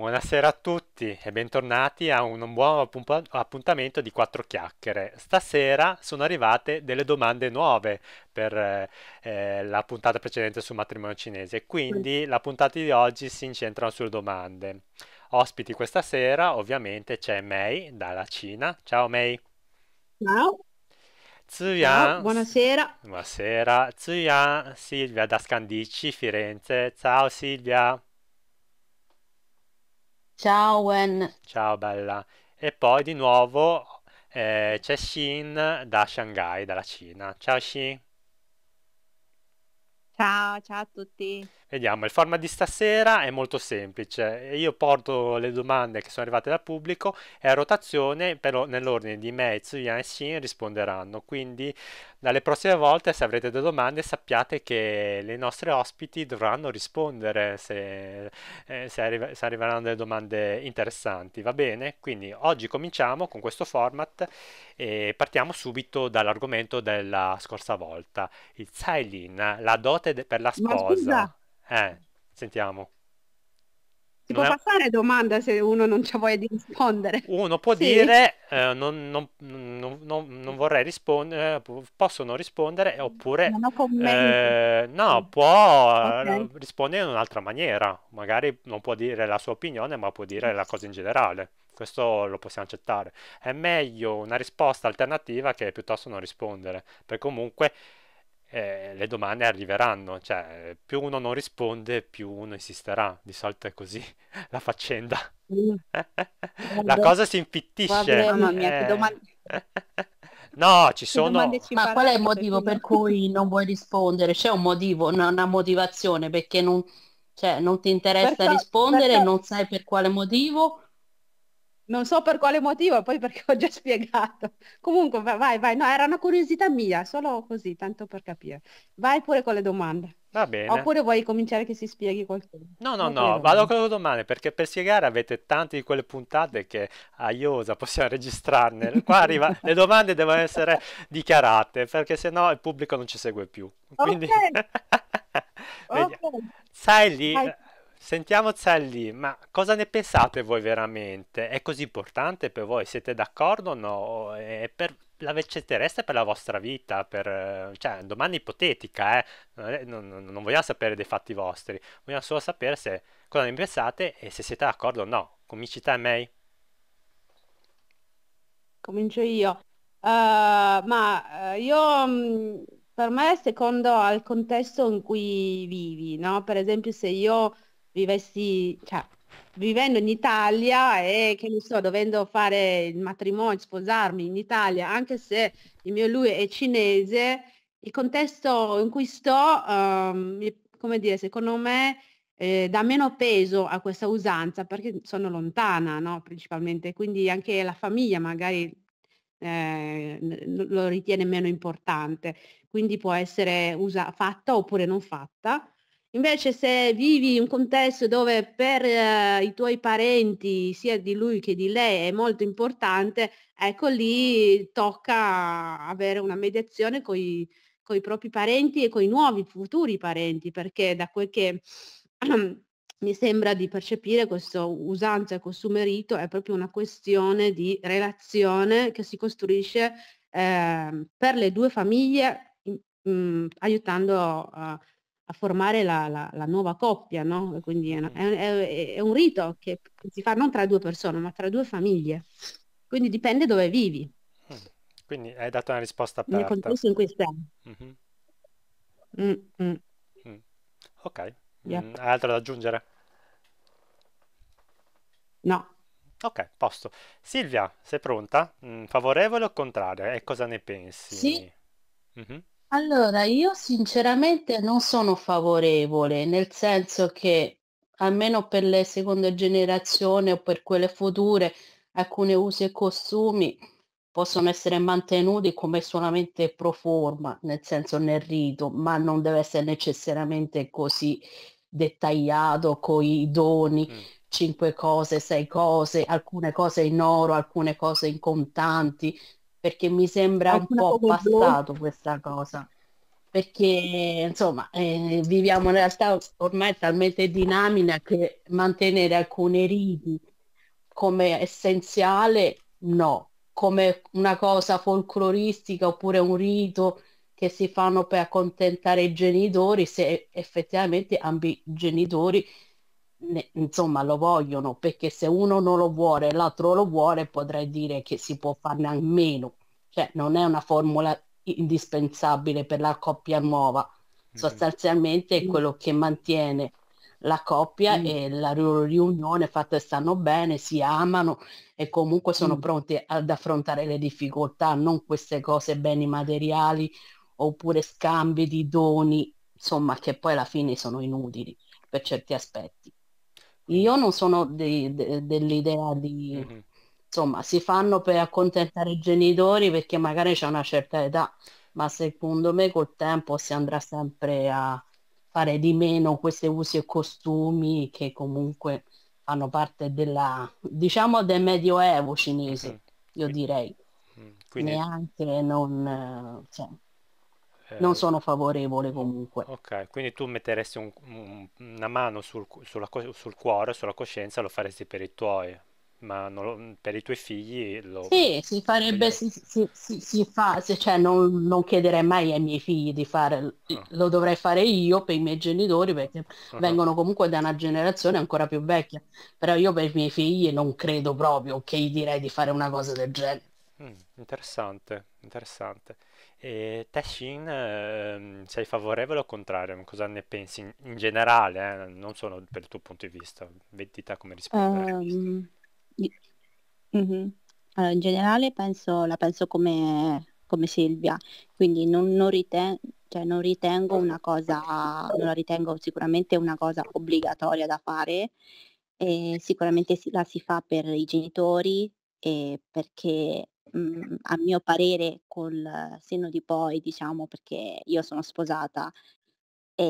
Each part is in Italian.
Buonasera a tutti e bentornati a un buon appuntamento di Quattro Chiacchiere. Stasera sono arrivate delle domande nuove per eh, eh la puntata precedente sul matrimonio cinese, quindi la puntata di oggi si incentra sulle domande. Ospiti questa sera ovviamente c'è Mei dalla Cina. Ciao Mei. Ciao. Zuyang, buonasera. Buonasera. Zuyang, Silvia da Scandici, Firenze. Ciao Silvia. Ciao Wen. Ciao bella. E poi di nuovo eh, c'è Shin da Shanghai, dalla Cina. Ciao Shin. Ciao, ciao a tutti. Vediamo, il format di stasera è molto semplice. Io porto le domande che sono arrivate dal pubblico e a rotazione, però nell'ordine di Meizu, Yan e Shin risponderanno. Quindi dalle prossime volte, se avrete delle domande, sappiate che le nostre ospiti dovranno rispondere se, eh, se, arri se arriveranno delle domande interessanti. Va bene? Quindi oggi cominciamo con questo format e partiamo subito dall'argomento della scorsa volta, il Zailin, la dote per la sposa. Ma eh, sentiamo. Si non può è... passare domanda se uno non c'ha voglia di rispondere. Uno può sì. dire eh, non, non, non, non, vorrei rispondere, possono rispondere oppure... Eh, no, può okay. Eh, rispondere in un'altra maniera. Magari non può dire la sua opinione, ma può dire la cosa in generale. Questo lo possiamo accettare. È meglio una risposta alternativa che piuttosto non rispondere, perché comunque eh, le domande arriveranno, cioè più uno non risponde, più uno insisterà, di solito è così la faccenda. la cosa si infittisce. mamma mia, eh... che domande... No, ci sono... Ci Ma qual è il motivo per cui non vuoi rispondere? C'è un motivo, una motivazione, perché non, cioè, non ti interessa perché, rispondere, perché... non sai per quale motivo, non so per quale motivo, poi perché ho già spiegato. Comunque vai, vai, no, era una curiosità mia, solo così, tanto per capire. Vai pure con le domande. Va bene. Oppure vuoi cominciare che si spieghi qualcosa? No, no, no, vado con le domande perché per spiegare avete tante di quelle puntate che a Iosa possiamo registrarne. Qua arriva, le domande devono essere dichiarate perché sennò il pubblico non ci segue più. Quindi... Okay. okay. Sai lì, Vai. Sentiamo Zalli, ma cosa ne pensate voi veramente? È così importante per voi? Siete d'accordo o no? È per la vecchietteresta per la vostra vita, per, cioè domanda ipotetica, eh? non, non, non, vogliamo sapere dei fatti vostri, vogliamo solo sapere se, cosa ne pensate e se siete d'accordo o no. Cominci te, May? Comincio io. Uh, ma eh, io mh, mm, per me secondo al contesto in cui vivi, no? Per esempio se io vivessi, cioè, vivendo in Italia e che mi sto dovendo fare il matrimonio, sposarmi in Italia, anche se il mio lui è cinese, il contesto in cui sto, um, come dire, secondo me eh, dà meno peso a questa usanza perché sono lontana, no? principalmente, quindi anche la famiglia magari eh, lo ritiene meno importante, quindi può essere usa- fatta oppure non fatta Invece se vivi in un contesto dove per eh, i tuoi parenti, sia di lui che di lei, è molto importante, ecco lì tocca avere una mediazione con i propri parenti e con i nuovi futuri parenti, perché da quel che mi sembra di percepire questa usanza e costume rito è proprio una questione di relazione che si costruisce eh, per le due famiglie mh, mm, aiutando... Eh, a formare la, la, la nuova coppia, no? Quindi è, è, è un rito che si fa non tra due persone, ma tra due famiglie. Quindi dipende dove vivi. Mm. Quindi hai dato una risposta aperta. Nel contesto in cui stiamo. Mm-hmm. Mm, mm. Ok. Yep. Mm, altro da aggiungere? No. Ok, posto. Silvia, sei pronta? Mm, favorevole o contraria? E cosa ne pensi? Sì. Mm-hmm. Allora, io sinceramente non sono favorevole, nel senso che almeno per le seconde generazioni o per quelle future, alcuni usi e costumi possono essere mantenuti come solamente pro forma, nel senso nel rito, ma non deve essere necessariamente così dettagliato con i doni, mm. cinque cose, sei cose, alcune cose in oro, alcune cose in contanti, perché mi sembra un po' boh. passato questa cosa perché insomma eh, viviamo in realtà ormai talmente dinamica che mantenere alcune riti come essenziale no, come una cosa folcloristica oppure un rito che si fanno per accontentare i genitori se effettivamente ambi i genitori ne, insomma lo vogliono perché se uno non lo vuole e l'altro lo vuole potrei dire che si può farne a meno cioè non è una formula indispensabile per la coppia nuova mm. sostanzialmente è quello che mantiene la coppia mm. e la riunione fatta stanno bene si amano e comunque sono mm. pronti ad affrontare le difficoltà non queste cose beni materiali oppure scambi di doni insomma che poi alla fine sono inutili per certi aspetti io non sono de- de- dell'idea di... Mm-hmm. Insomma, si fanno per accontentare i genitori perché magari c'è una certa età, ma secondo me col tempo si andrà sempre a fare di meno questi usi e costumi che comunque fanno parte della, diciamo, del medioevo cinese, mm-hmm. io direi. Quindi... Neanche non... Cioè, non eh, sono favorevole comunque. Ok, quindi tu metteresti un, un, una mano sul, sulla, sul cuore, sulla coscienza, lo faresti per i tuoi, ma lo, per i tuoi figli lo... Sì, si farebbe, si, si, si, si fa, cioè non, non, chiederei mai ai miei figli di fare, oh. lo dovrei fare io per i miei genitori perché uh-huh. vengono comunque da una generazione ancora più vecchia, però io per i miei figli non credo proprio che gli direi di fare una cosa del genere. Mm, interessante, interessante. E te Shin, ehm, sei favorevole o contrario? Cosa ne pensi in, generale, eh? non solo per il tuo punto di vista? Vedi come rispondere. Um, mm-hmm. allora, in generale penso, la penso come, come Silvia, quindi non, non, riten- cioè, non ritengo una cosa, non la ritengo sicuramente una cosa obbligatoria da fare, sicuramente la si fa per i genitori, perché mh, mhmm, a mio parere col senno di poi, diciamo perché io sono sposata e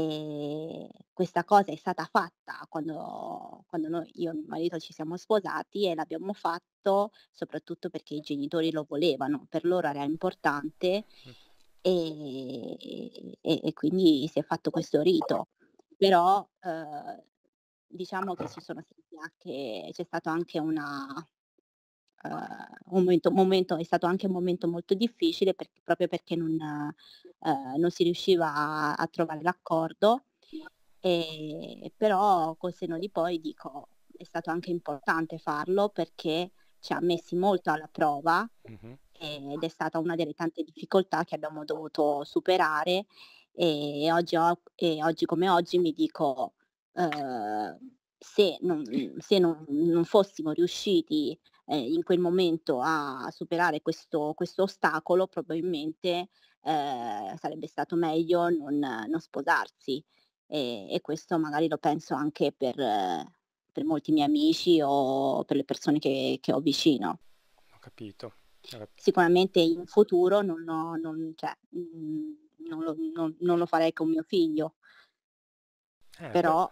ehm, questa cosa è stata fatta quando, quando noi, io e mio marito ci siamo sposati e l'abbiamo fatto soprattutto perché i genitori lo volevano, per loro era importante e, e, e quindi si è fatto questo rito. Però eh, diciamo che ci sono stati anche, c'è stato anche una, uh, un momento, momento, è stato anche un momento molto difficile per, proprio perché non, uh, non, si riusciva a, a trovare l'accordo, e, ehm, però col seno di poi dico è stato anche importante farlo perché ci ha messi molto alla prova mm-hmm. ed è stata una delle tante difficoltà che abbiamo dovuto superare e oggi, ho, e oggi come oggi mi dico eh, se, non, se non, non, fossimo riusciti eh, in quel momento a superare questo, questo ostacolo, probabilmente eh, sarebbe stato meglio non, non sposarsi. E, e, questo magari lo penso anche per, per, molti miei amici o per le persone che, che ho vicino. Ho capito. Sicuramente in futuro non, ho, non, cioè, mm, non, lo, non lo farei con mio figlio, eh, però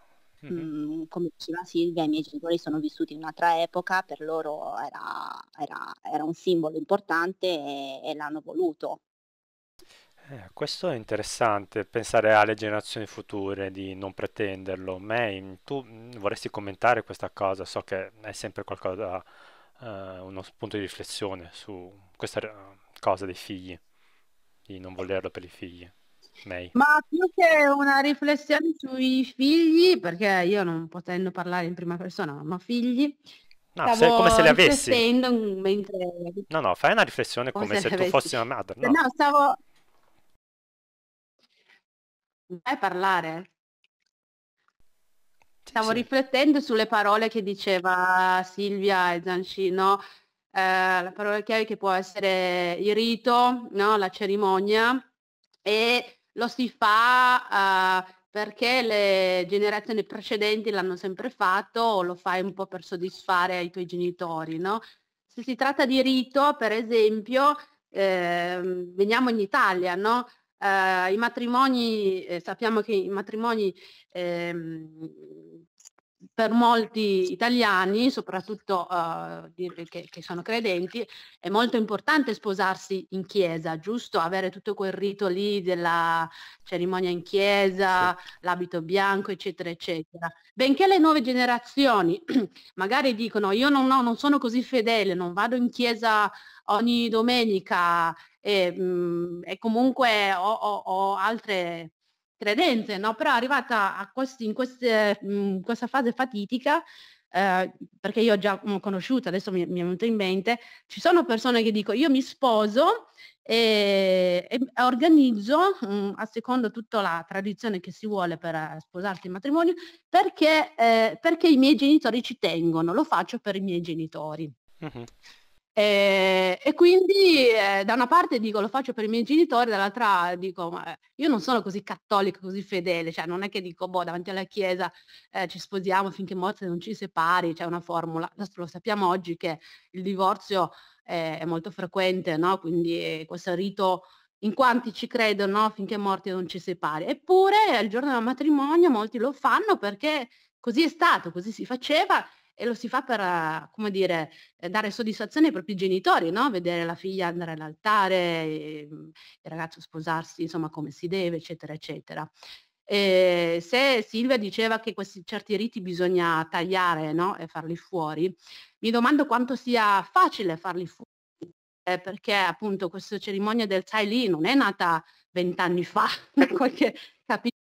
Mm-hmm. Mm, come diceva Silvia, i miei genitori sono vissuti in un'altra epoca, per loro era, era, era un simbolo importante e, e l'hanno voluto. Eh, questo è interessante, pensare alle generazioni future, di non pretenderlo. May, tu mhmm, vorresti commentare questa cosa? So che è sempre qualcosa, eh, uno spunto di riflessione su questa cosa dei figli, di non volerlo per i figli. May. Ma più che una riflessione sui figli, perché io non potendo parlare in prima persona, ma figli, No, se, come se li avessi. Mentre... No, no, fai una riflessione come, come se, se tu fossi una madre. No, no stavo... Vai parlare. Stavo sì, riflettendo sulle parole che diceva Silvia e Giancino, eh, la parola chiave che può essere il rito, no? la cerimonia e lo si fa uh, perché le generazioni precedenti l'hanno sempre fatto o lo fai un po' per soddisfare ai tuoi genitori, no? Se si tratta di rito, per esempio, eh, veniamo in Italia, no? eh, I matrimoni, eh, sappiamo che i matrimoni ehm, per molti italiani, soprattutto uh, che, che, sono credenti, è molto importante sposarsi in chiesa, giusto? Avere tutto quel rito lì della cerimonia in chiesa, sì. l'abito bianco, eccetera, eccetera. Benché le nuove generazioni magari dicono io non, ho, non sono così fedele, non vado in chiesa ogni domenica e, mh, mm, e comunque ho, ho, ho altre credenze, no? però arrivata a questi, in queste, mh, mm, questa fase fatitica, eh, perché io ho già mm, conosciuto, adesso mi, mi, è venuto in mente, ci sono persone che dico io mi sposo e, e organizzo mh, mm, a secondo tutta la tradizione che si vuole per eh, sposarsi in matrimonio perché, eh, perché i miei genitori ci tengono, lo faccio per i miei genitori. Uh-huh. E, ehm, e quindi eh, da una parte dico lo faccio per i miei genitori, dall'altra dico ma eh, io non sono così cattolica, così fedele, cioè non è che dico boh davanti alla chiesa eh, ci sposiamo finché morte non ci separi, c'è una formula, lo sappiamo oggi che il divorzio è, eh, è molto frequente, no? quindi eh, questo rito in quanti ci credono finché morte non ci separi. Eppure al giorno del matrimonio molti lo fanno perché così è stato, così si faceva e lo si fa per, eh, come dire, eh, dare soddisfazione ai propri genitori, no? vedere la figlia andare all'altare, ehm, il ragazzo sposarsi, insomma come si deve, eccetera, eccetera. E eh, se Silvia diceva che questi certi riti bisogna tagliare no? e farli fuori, mi domando quanto sia facile farli fuori perché appunto questa cerimonia del Tai Li non è nata vent'anni fa, per quel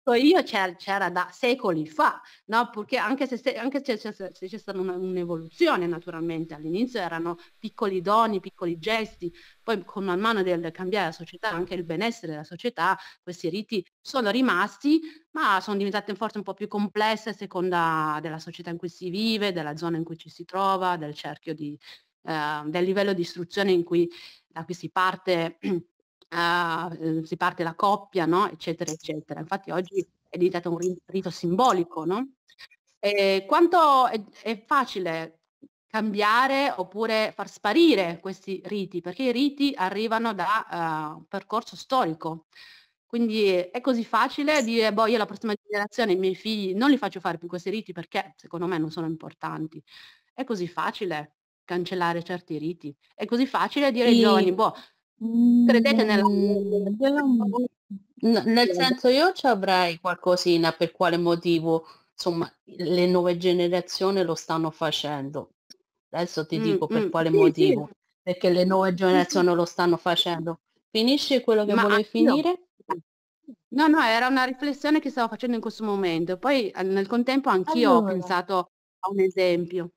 Ecco, io c'era, c'era, da secoli fa, no? Perché anche, se, anche se, se c'è stata una, un'evoluzione naturalmente, all'inizio erano piccoli doni, piccoli gesti, poi con man mano del cambiare la società, anche il benessere della società, questi riti sono rimasti, ma sono diventate forse un po' più complesse a seconda della società in cui si vive, della zona in cui ci si trova, del cerchio di, eh, del livello di istruzione in cui, da cui si parte. Ehm, si parte la coppia, no? eccetera, eccetera. Infatti oggi è diventato un rito simbolico. No? E quanto è, è facile cambiare oppure far sparire questi riti, perché i riti arrivano da uh, un percorso storico. Quindi è così facile dire, boh, io la prossima generazione, i miei figli, non li faccio fare più questi riti perché secondo me non sono importanti. È così facile cancellare certi riti. È così facile dire sì. ai giovani, boh, Credete nella... Mm, no, nel senso io ci avrei qualcosina per quale motivo insomma le nuove generazioni lo stanno facendo. Adesso ti mm, dico per mm, quale sì, motivo. Sì. Perché le nuove generazioni lo stanno facendo. Finisce quello che Ma volevi no. finire? No, no, era una riflessione che stavo facendo in questo momento. Poi nel contempo anch'io allora. ho pensato a un esempio.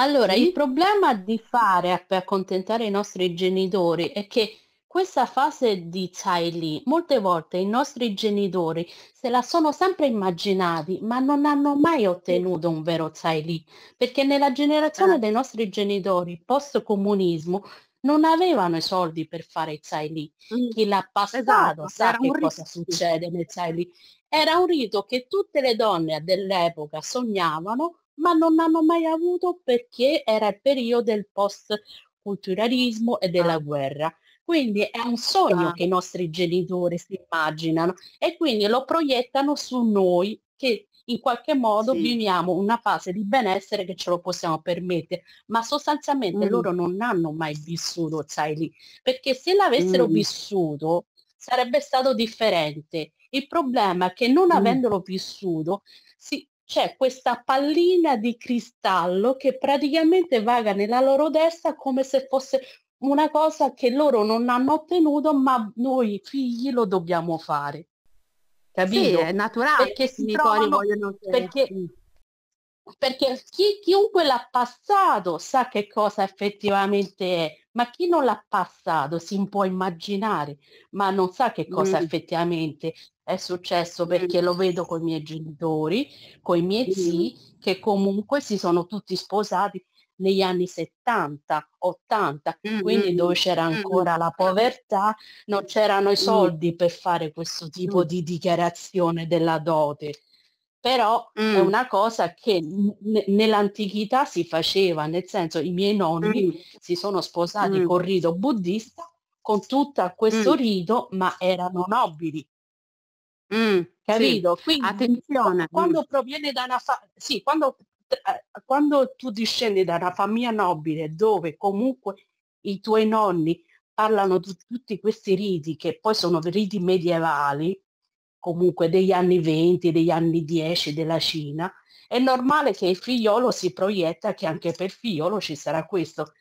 Allora, sì? il problema di fare per accontentare i nostri genitori è che questa fase di Tsai Li, molte volte i nostri genitori se la sono sempre immaginati, ma non hanno mai ottenuto un vero Tsai Li, perché nella generazione eh. dei nostri genitori post-comunismo non avevano i soldi per fare i Tsai Li. Mm. Chi l'ha passato esatto, sa che cosa succede nel Tsai Li. Era un rito che tutte le donne dell'epoca sognavano, ma non hanno mai avuto perché era il periodo del post-culturalismo e della ah. guerra. Quindi è un sogno ah. che i nostri genitori si immaginano e quindi lo proiettano su noi che in qualche modo sì. viviamo una fase di benessere che ce lo possiamo permettere, ma sostanzialmente mm. loro non hanno mai vissuto sai lì, perché se l'avessero mm. vissuto sarebbe stato differente. Il problema è che non mm. avendolo vissuto si, c'è questa pallina di cristallo che praticamente vaga nella loro testa come se fosse una cosa che loro non hanno ottenuto, ma noi figli lo dobbiamo fare. Capito? Sì, è naturale perché si trovano, perché, perché chi, chiunque l'ha passato sa che cosa effettivamente è, ma chi non l'ha passato si può immaginare, ma non sa che cosa mm. effettivamente è successo perché lo vedo con i miei genitori, con i miei zii, che comunque si sono tutti sposati negli anni 70, 80, quindi dove c'era ancora la povertà, non c'erano i soldi per fare questo tipo di dichiarazione della dote. Però è una cosa che n- nell'antichità si faceva, nel senso i miei nonni si sono sposati con rito buddista con tutto questo rito, ma erano nobili, Mm, capito? Sì. Quindi Attenzione. quando mm. proviene da una fa- sì, quando, eh, quando tu discendi da una famiglia nobile dove comunque i tuoi nonni parlano di tutti questi riti che poi sono riti medievali, comunque degli anni 20, degli anni 10 della Cina, è normale che il figliolo si proietta che anche per figliolo ci sarà questo.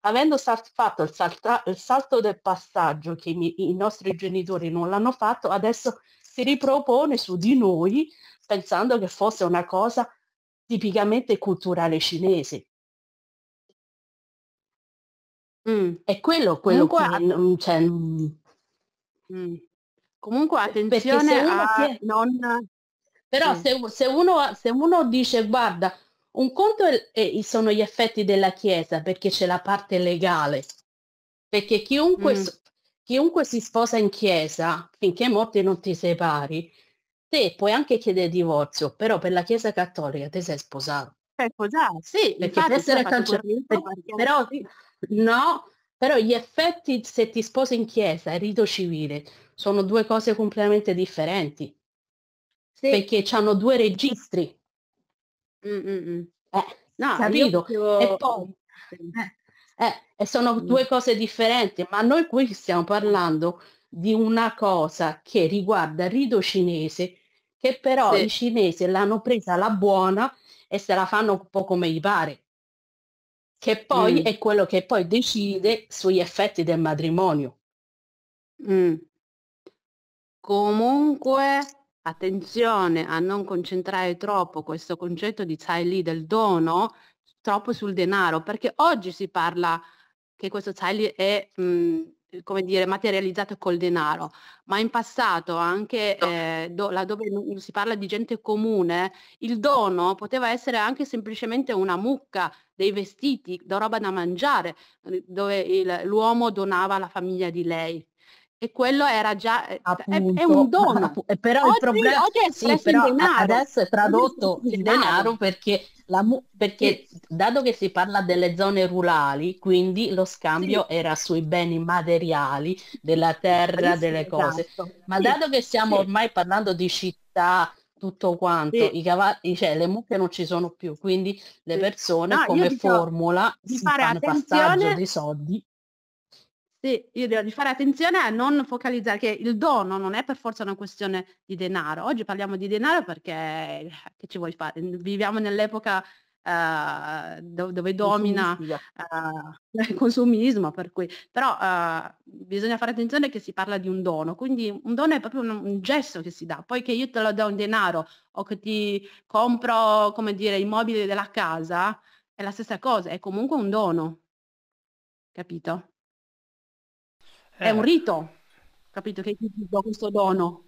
Avendo sal- fatto il, salta- il, salto del passaggio che mi- i nostri genitori non l'hanno fatto, adesso si ripropone su di noi pensando che fosse una cosa tipicamente culturale cinese. Mm. È quello, quello Comunque, che non c'è. Mm. mm. Comunque attenzione a è... non... Però mm. se, se, uno, se uno dice guarda, un conto è, è, sono gli effetti della Chiesa perché c'è la parte legale, perché chiunque mm chiunque si sposa in chiesa, finché morte non ti separi, te puoi anche chiedere divorzio, però per la chiesa cattolica te sei sposato. Sei sposato? Sì, perché Infatti, per essere cancellato, però no, però gli effetti se ti sposi in chiesa e rito civile sono due cose completamente differenti. Sì. Perché hanno due registri. Mm, mm, mm. Eh, no, capito? Io... E poi... Eh eh, sono due cose differenti, ma noi qui stiamo parlando di una cosa che riguarda il rito cinese, che però sì. i cinesi l'hanno presa la buona e se la fanno un po' come gli pare, che poi mm. è quello che poi decide sugli effetti del matrimonio. Mm. Comunque, attenzione a non concentrare troppo questo concetto di Tsai Li del dono troppo sul denaro, perché oggi si parla che questo child è mh, mhmm, come dire, materializzato col denaro, ma in passato anche eh, do, laddove si parla di gente comune, il dono poteva essere anche semplicemente una mucca, dei vestiti, da roba da mangiare, dove il, l'uomo donava alla famiglia di lei e quello era già eh, cioè, è, è, un dono. però oggi, il problema oggi è sì, però adesso è tradotto il denaro, perché, la, perché sì. dato che si parla delle zone rurali, quindi lo scambio sì. era sui beni materiali della terra, delle cose. Esatto. Ma dato che stiamo ormai parlando di città, tutto quanto, i cavalli, cioè le mucche non ci sono più, quindi le persone no, come formula di fare attenzione di soldi sì, io devo di fare attenzione a non focalizzare, che il dono non è per forza una questione di denaro. Oggi parliamo di denaro perché che ci vuoi fare? Viviamo nell'epoca Uh, dove domina uh, il consumismo, per cui. però uh, bisogna fare attenzione che si parla di un dono, quindi un dono è proprio un, un, gesto che si dà, poi che io te lo do un denaro o che ti compro, come dire, i mobili della casa, è la stessa cosa, è comunque un dono, capito? È un eh. rito, capito, che ti do questo dono.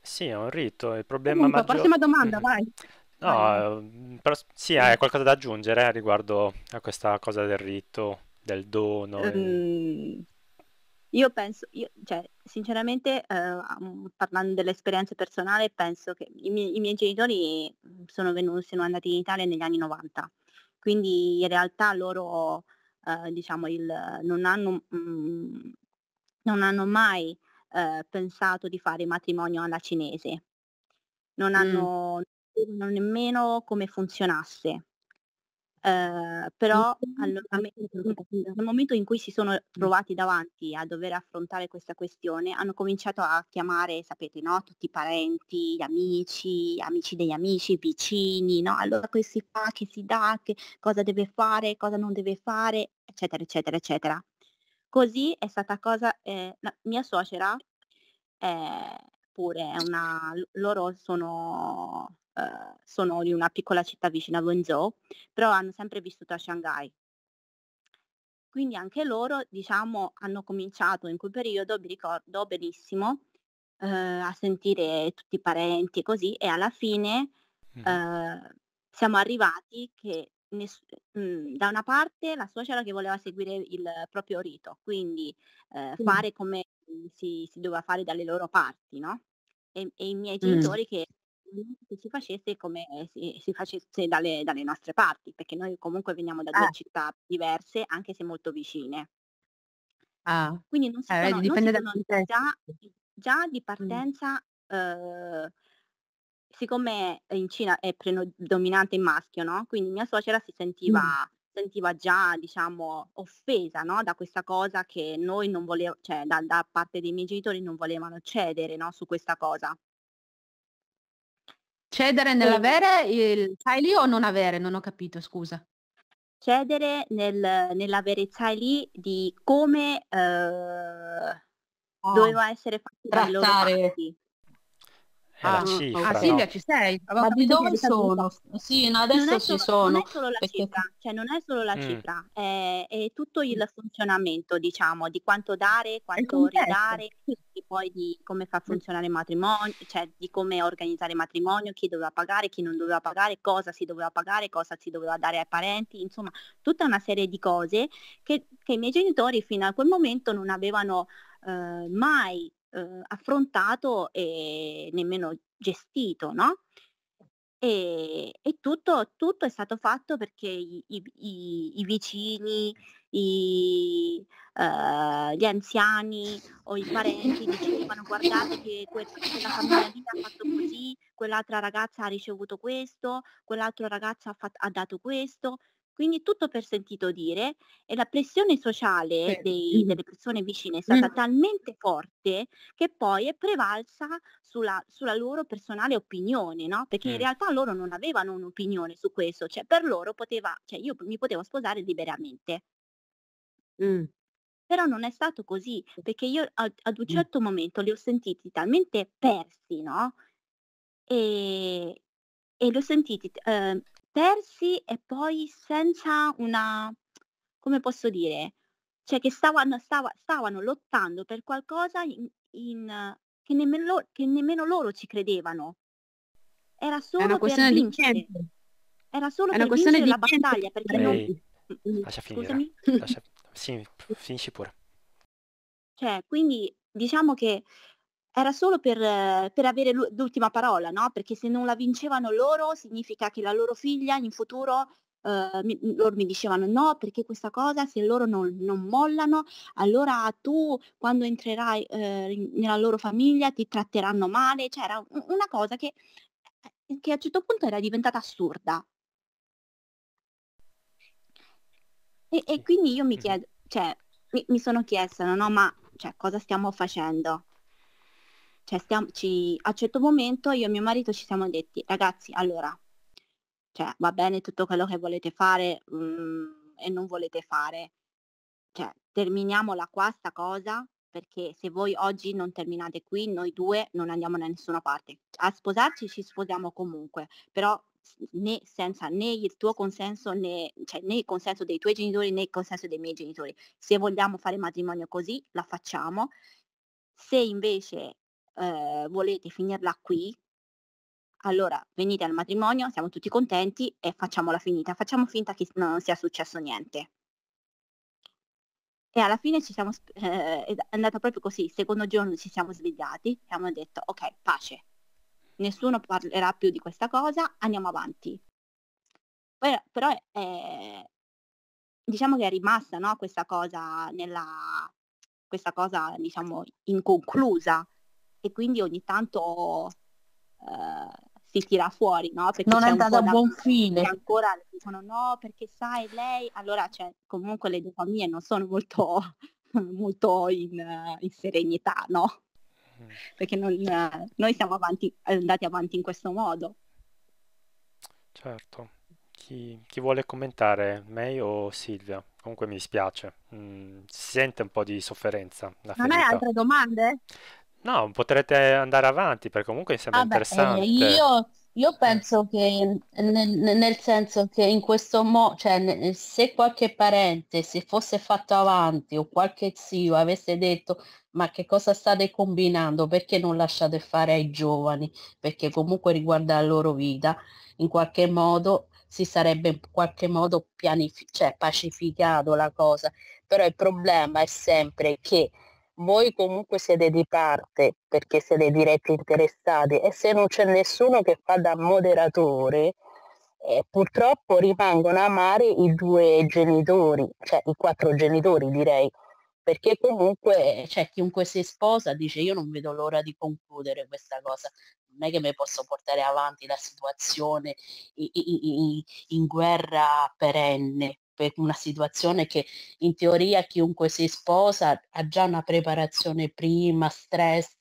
Sì, è un rito. Il problema Comunque, maggiore... prossima domanda, mm. vai. No, mm, però, sì, hai qualcosa da aggiungere eh, riguardo a questa cosa del rito, del dono? Um, ehm, e... Io penso, io, cioè, sinceramente, uh, parlando dell'esperienza personale, penso che i miei, i miei genitori mm, sono venuti, sono andati in Italia negli anni 90, quindi in realtà loro eh, diciamo, il, non, hanno, mh, mm, non hanno mai eh, pensato di fare matrimonio alla cinese, non mm. hanno non nemmeno come funzionasse. Ehm, però allora, nel momento in cui si sono trovati davanti a dover affrontare questa questione hanno cominciato a chiamare, sapete, no? tutti i parenti, gli amici, amici degli amici, vicini, no? allora che si fa, che si dà, che cosa deve fare, cosa non deve fare, eccetera, eccetera, eccetera. Così è stata cosa, eh, mia suocera eh, pure una, loro sono Uhm, sono di una piccola città vicino a Wenzhou, però hanno sempre vissuto a Shanghai. Quindi anche loro, diciamo, hanno cominciato in quel periodo, mi ricordo benissimo, uh, a sentire tutti i parenti e così, e alla fine mm. siamo arrivati che Ness- mh, mhmm, da una parte la suocera che voleva seguire il proprio rito, quindi eh, mm. fare come si, si, doveva fare dalle loro parti, no? E, e i miei genitori mm. che che si facesse come si, si facesse dalle, dalle, nostre parti, perché noi comunque veniamo da due ah. città diverse, anche se molto vicine. Ah. Quindi non si eh, sono, dipende non si sono già, già, di mm. partenza, mm. eh, siccome in Cina è predominante il maschio, no? quindi mia suocera si sentiva... Mm sentiva già diciamo offesa no? da questa cosa che noi non volevamo, cioè da, da, parte dei miei genitori non volevano cedere no? su questa cosa. Cedere nell'avere il Kylie o non avere? Non ho capito, scusa. Cedere nel, nell'avere Kylie di come eh, ah, doveva essere fatto trattare. Ah, ah, cifra, ah, ah, Silvia no? ci sei? Avevo Ma di dove sono? Sì, no, adesso solo, ci sono. Non è solo la perché... cifra, cioè non è solo la mm. cifra, è, è, tutto il funzionamento, diciamo, di quanto dare, quanto ridare, poi di come fa mm. funzionare il matrimonio, cioè di come organizzare il matrimonio, chi doveva pagare, chi non doveva pagare, cosa si doveva pagare, cosa si doveva dare ai parenti, insomma, tutta una serie di cose che, che i miei genitori fino a quel momento non avevano eh, mai eh, affrontato e nemmeno gestito, no? E, e tutto, tutto, è stato fatto perché i, i, i vicini, i, uh, gli anziani o i parenti dicevano guardate che quella famiglia lì ha fatto così, quell'altra ragazza ha ricevuto questo, quell'altro ragazzo ha, fatto, ha dato questo, quindi tutto per sentito dire e la pressione sociale dei, delle persone vicine è stata mm. talmente forte che poi è prevalsa sulla, sulla loro personale opinione, no? Perché mm. in realtà loro non avevano un'opinione su questo, cioè per loro poteva, cioè io mi potevo sposare liberamente. Però non è stato così, perché io ad un certo momento li ho sentiti talmente persi, no? E, e li ho sentiti eh, persi e poi senza una, come posso dire, cioè che stavano, stava, stavano lottando per qualcosa in, in, che, nemmeno, che, nemmeno, loro ci credevano. Era solo una per vincere. Era solo per vincere la gente. battaglia, perché non... Mm, mm, Lascia finire. Lascia... Sì, finisci pure. Cioè, quindi diciamo che era solo per, eh, per avere l'ultima parola, no? Perché se non la vincevano loro significa che la loro figlia in futuro eh, mi, loro mi dicevano no perché questa cosa se loro non, non mollano allora tu quando entrerai uh, nella loro famiglia ti tratteranno male cioè era una cosa che, eh, che a un certo punto era diventata assurda e, e quindi io mi chiedo cioè mi, mi sono chiesta no, no ma cioè, cosa stiamo facendo cioè, stiamo, ci, a un certo momento io e mio marito ci siamo detti, ragazzi, allora, cioè, va bene tutto quello che volete fare um, e non volete fare, cioè, terminiamola qua sta cosa, perché se voi oggi non terminate qui, noi due non andiamo da nessuna parte. A sposarci ci sposiamo comunque, però né senza né il tuo consenso né, cioè, né, il consenso dei tuoi genitori né il consenso dei miei genitori. Se vogliamo fare matrimonio così, la facciamo. Se invece eh, volete finirla qui, allora venite al matrimonio, siamo tutti contenti e facciamola finita, facciamo finta che non sia successo niente. E alla fine ci siamo, eh, è andata proprio così, il secondo giorno ci siamo svegliati e abbiamo detto ok, pace, nessuno parlerà più di questa cosa, andiamo avanti. Poi, però eh, diciamo che è rimasta no, questa cosa nella, questa cosa diciamo inconclusa e quindi ogni tanto eh, si tira fuori, no? Perché non è andata a buon fine. Ancora le dicono no, perché sai, lei, allora cioè, comunque le dopamine non sono molto, molto in, in serenità, no? Mm-hmm. Perché non, noi siamo avanti, andati avanti in questo modo. Certo. Chi, chi, vuole commentare, May o Silvia? Comunque mi dispiace, mm, si sente un po' di sofferenza. Non hai altre domande? No, potrete andare avanti perché comunque mi sembra ah, interessante. Beh, io, io, eh. penso che nel, nel, senso che in questo modo, cioè se qualche parente si fosse fatto avanti o qualche zio avesse detto ma che cosa state combinando, perché non lasciate fare ai giovani, perché comunque riguarda la loro vita, in qualche modo si sarebbe in qualche modo pianif- cioè, pacificato la cosa. Però il problema è sempre che voi comunque siete di parte perché siete diretti interessati e se non c'è nessuno che fa da moderatore, eh, purtroppo rimangono a i due genitori, cioè i quattro genitori direi, perché comunque eh, cioè, chiunque si sposa dice io non vedo l'ora di concludere questa cosa, non è che mi posso portare avanti la situazione in, in, in guerra perenne, per una situazione che in teoria chiunque si sposa ha già una preparazione prima, stress,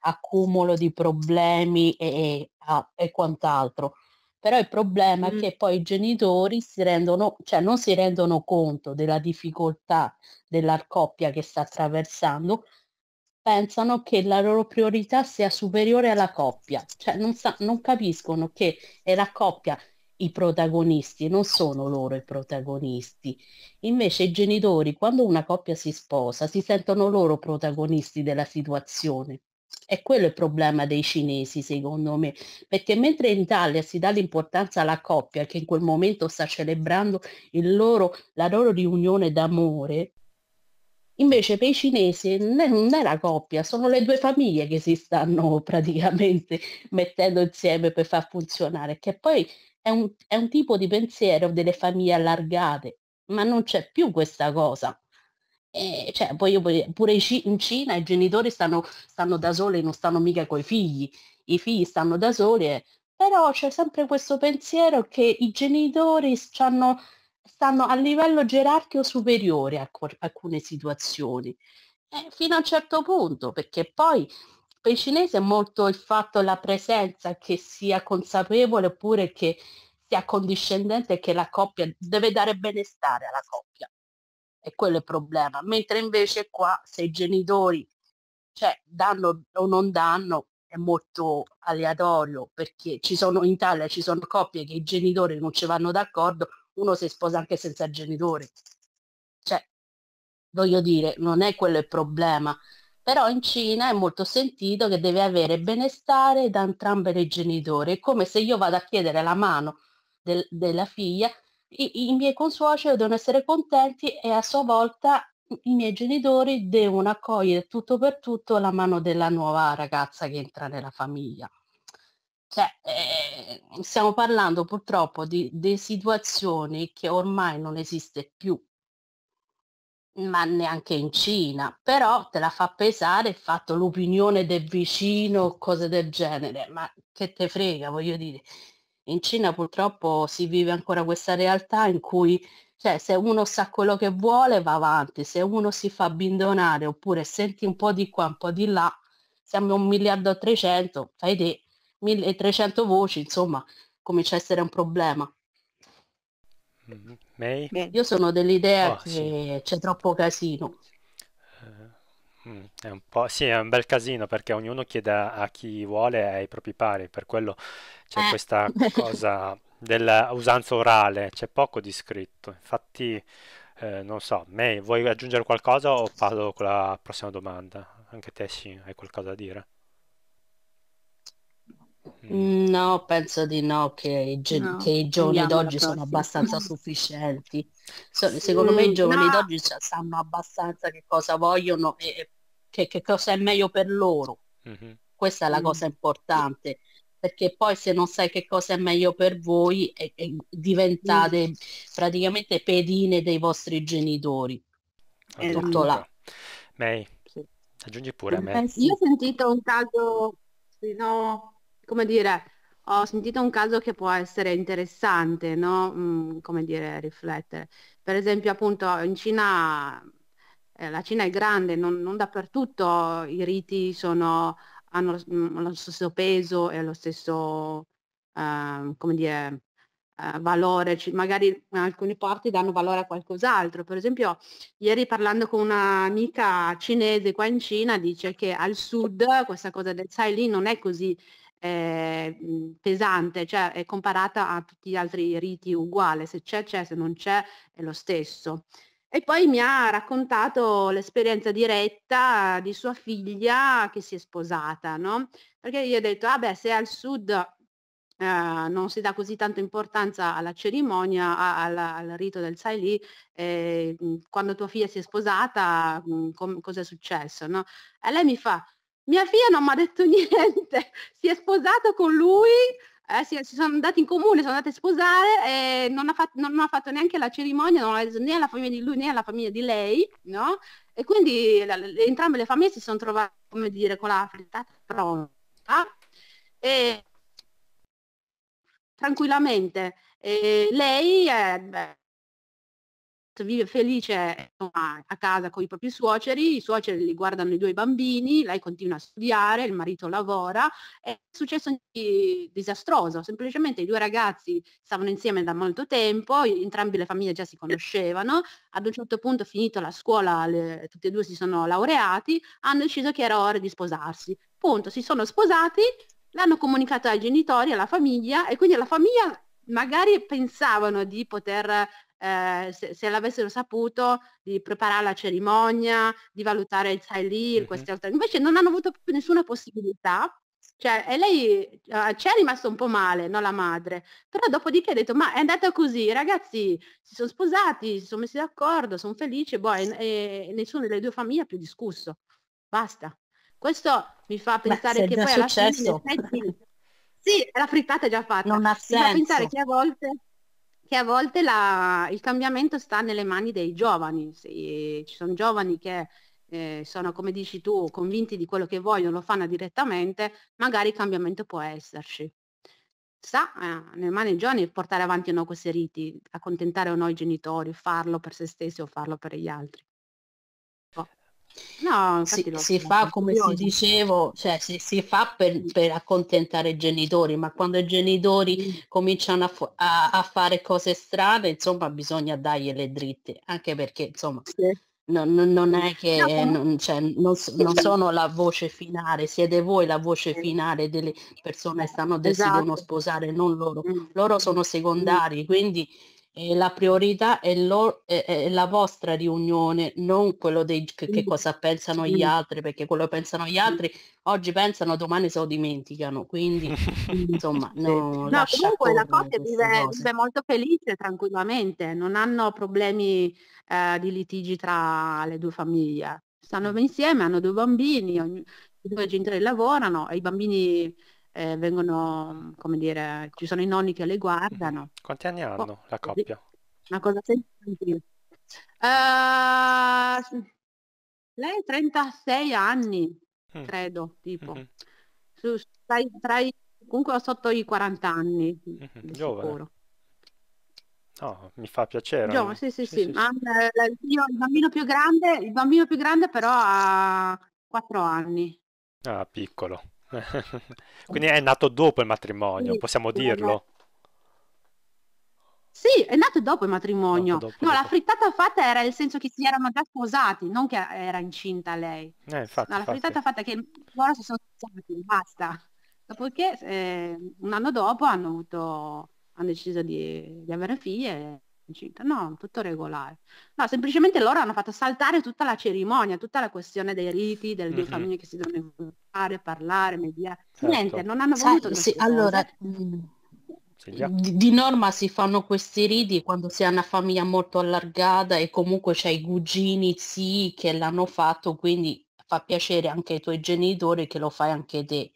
accumulo di problemi e, e, e quant'altro. Però il problema mm. è che poi i genitori si rendono, cioè non si rendono conto della difficoltà della coppia che sta attraversando, pensano che la loro priorità sia superiore alla coppia, cioè non, sa- non capiscono che è la coppia i protagonisti e non sono loro i protagonisti. Invece i genitori, quando una coppia si sposa, si sentono loro protagonisti della situazione. E quello è il problema dei cinesi, secondo me, perché mentre in Italia si dà l'importanza alla coppia che in quel momento sta celebrando il loro, la loro riunione d'amore, Invece per i cinesi non è la coppia, sono le due famiglie che si stanno praticamente mettendo insieme per far funzionare, che poi è un, è un tipo di pensiero delle famiglie allargate, ma non c'è più questa cosa. E cioè, poi io, pure in Cina i genitori stanno, stanno da soli, non stanno mica coi figli, i figli stanno da soli, e, eh. però c'è sempre questo pensiero che i genitori stanno, stanno a livello gerarchico superiore a alcune situazioni, e eh, fino a un certo punto, perché poi per il cinese è molto il fatto, la presenza che sia consapevole oppure che sia condiscendente che la coppia deve dare benestare alla coppia. E quello è il problema. Mentre invece qua se i genitori cioè, danno o non danno è molto aleatorio perché ci sono in Italia ci sono coppie che i genitori non ci vanno d'accordo, uno si sposa anche senza genitori. Cioè, voglio dire, non è quello il problema. Però in Cina è molto sentito che deve avere benestare da entrambe le genitori. È come se io vado a chiedere la mano del, della figlia, i, i miei consuoceri devono essere contenti e a sua volta i miei genitori devono accogliere tutto per tutto la mano della nuova ragazza che entra nella famiglia. Cioè, eh, stiamo parlando purtroppo di, di situazioni che ormai non esiste più ma neanche in Cina, però te la fa pesare il fatto l'opinione del vicino, cose del genere, ma che te frega, voglio dire. In Cina purtroppo si vive ancora questa realtà in cui cioè, se uno sa quello che vuole va avanti, se uno si fa abbindonare oppure senti un po' di qua, un po' di là, siamo un miliardo e trecento, fai te, 1300 voci, insomma, comincia a essere un problema. Mm, May? Io sono dell'idea oh, che sì. c'è troppo casino. Eh, mm, è un po', sì, è un bel casino perché ognuno chiede a chi vuole e ai propri pari, per quello c'è eh. questa cosa dell'usanza orale, c'è poco di scritto. Infatti, eh, non so, May, vuoi aggiungere qualcosa o parlo con la prossima domanda? Anche te, sì, hai qualcosa da dire? No, penso di no, che i, ge- no, che i giovani d'oggi sono abbastanza sufficienti. So, secondo me i giovani no. d'oggi sanno abbastanza che cosa vogliono e che, che cosa è meglio per loro. Mm-hmm. Questa è la mm. cosa importante, perché poi se non sai che cosa è meglio per voi e, e diventate mm. praticamente pedine dei vostri genitori. È tutto là. May, sì. aggiungi pure a me. Eh, Io ho sentito un caso, no, come dire, ho sentito un caso che può essere interessante, no? Mm, come dire, riflettere. Per esempio, appunto, in Cina, eh, la Cina è grande, non, non dappertutto i riti sono, hanno lo, mm, lo stesso peso e lo stesso, eh, come dire, eh, valore, C- magari in alcune parti danno valore a qualcos'altro. Per esempio, ieri parlando con un'amica cinese qua in Cina, dice che al sud questa cosa del Sai Lin non è così Mhmm, pesante, cioè è comparata a tutti gli altri riti uguale, se c'è c'è, se non c'è è lo stesso. E poi mi ha raccontato l'esperienza diretta di sua figlia che si è sposata, no? Perché gli ho detto, vabbè, ah se al sud eh, non si dà così tanta importanza alla cerimonia, al, al rito del Sai Lì, eh, mhmm, quando tua figlia si è sposata, mhmm, cosa è successo, no? E lei mi fa, mia figlia non mi ha detto niente, si è sposata con lui, eh, si, si, sono andati in comune, sono andate a sposare e non ha, fatto, non ha fatto neanche la cerimonia, non ha reso né alla famiglia di lui né alla famiglia di lei, no? E quindi la, le, entrambe le famiglie si sono trovate, come dire, con la frittata pronta e tranquillamente. E lei eh, cioè, vive felice a casa con i propri suoceri, i suoceri li guardano i due bambini, lei continua a studiare, il marito lavora, è successo disastroso, semplicemente i due ragazzi stavano insieme da molto tempo, entrambe le famiglie già si conoscevano, ad un certo punto finito la scuola le, tutti e due si sono laureati, hanno deciso che era ora di sposarsi, punto, si sono sposati, l'hanno comunicato ai genitori, alla famiglia e quindi la famiglia magari pensavano di poter eh, se, se, l'avessero saputo, di preparare la cerimonia, di valutare il Sailil, mm-hmm. queste altre. Invece non hanno avuto nessuna possibilità. Cioè, e lei uh, ci è rimasto un po' male, no, la madre, però dopodiché ha detto, ma è andata così, i ragazzi si sono sposati, si sono messi d'accordo, sono felici, boh, e, e nessuna delle due famiglie ha più discusso, basta. Questo mi fa pensare Beh, che poi successo. alla fine, sì, la frittata è già fatta, non ha senso. mi fa pensare che a volte che a volte la, il cambiamento sta nelle mani dei giovani. Se, ci sono giovani che eh, sono, come dici tu, convinti di quello che vogliono, lo fanno direttamente, magari il cambiamento può esserci. Sta eh, nelle mani dei giovani portare avanti o no questi riti, accontentare o no i genitori, farlo per se stessi o farlo per gli altri. No, si, si fa come si dicevo, cioè si, si fa per, per, accontentare i genitori, ma quando i genitori mm. cominciano a, a, a, fare cose strane, insomma bisogna dargli le dritte, anche perché insomma sì. non, non, è che no, eh, non, cioè, non, non, sono la voce finale, siete voi la voce finale delle persone che stanno esatto. desiderando sposare, non loro. Mm. Loro sono mm. secondari, quindi e la priorità è, lo, è, è, la vostra riunione, non quello dei, che, che cosa pensano gli altri, perché quello che pensano gli altri oggi pensano, domani se lo dimenticano. Quindi, insomma, no, no comunque la coppia vive, vive, molto felice tranquillamente, non hanno problemi eh, di litigi tra le due famiglie. Stanno mm. insieme, hanno due bambini, ogni, i due genitori lavorano e i bambini eh, vengono, come dire, ci sono i nonni che le guardano. Mm-hmm. Quanti anni hanno oh, la coppia? Una cosa sensibile. Uh, eh, lei ha 36 anni, mm. credo, tipo. Mm -hmm. Su, tra, tra i, comunque sotto i 40 anni, mm -hmm. Giovane. No, mi fa piacere. Giovane, eh. sì, sì, sì. sì. sì. Ma, eh, io, il, bambino più grande, il bambino più grande però ha 4 anni. Ah, piccolo. Quindi è nato dopo il matrimonio, sì, possiamo dirlo? Esatto. Sì, è nato dopo il matrimonio. Dopo, no, dopo. la frittata fatta era nel senso che si erano già sposati, non che era incinta lei. Eh, infatti, no, la infatti. frittata fatta è che loro si sono sposati, basta. Dopodiché, eh, un anno dopo, hanno, avuto, hanno deciso di, di avere figlie incinta, no, tutto regolare. No, semplicemente loro hanno fatto saltare tutta la cerimonia, tutta la questione dei riti, delle mm-hmm. due famiglie che si devono incontrare, parlare, mediare. Certo. Niente, non hanno voluto... Sai, sì, allora, mm, di, di, norma si fanno questi ridi quando si ha una famiglia molto allargata e comunque c'è i cugini, sì, che l'hanno fatto, quindi fa piacere anche ai tuoi genitori che lo fai anche te.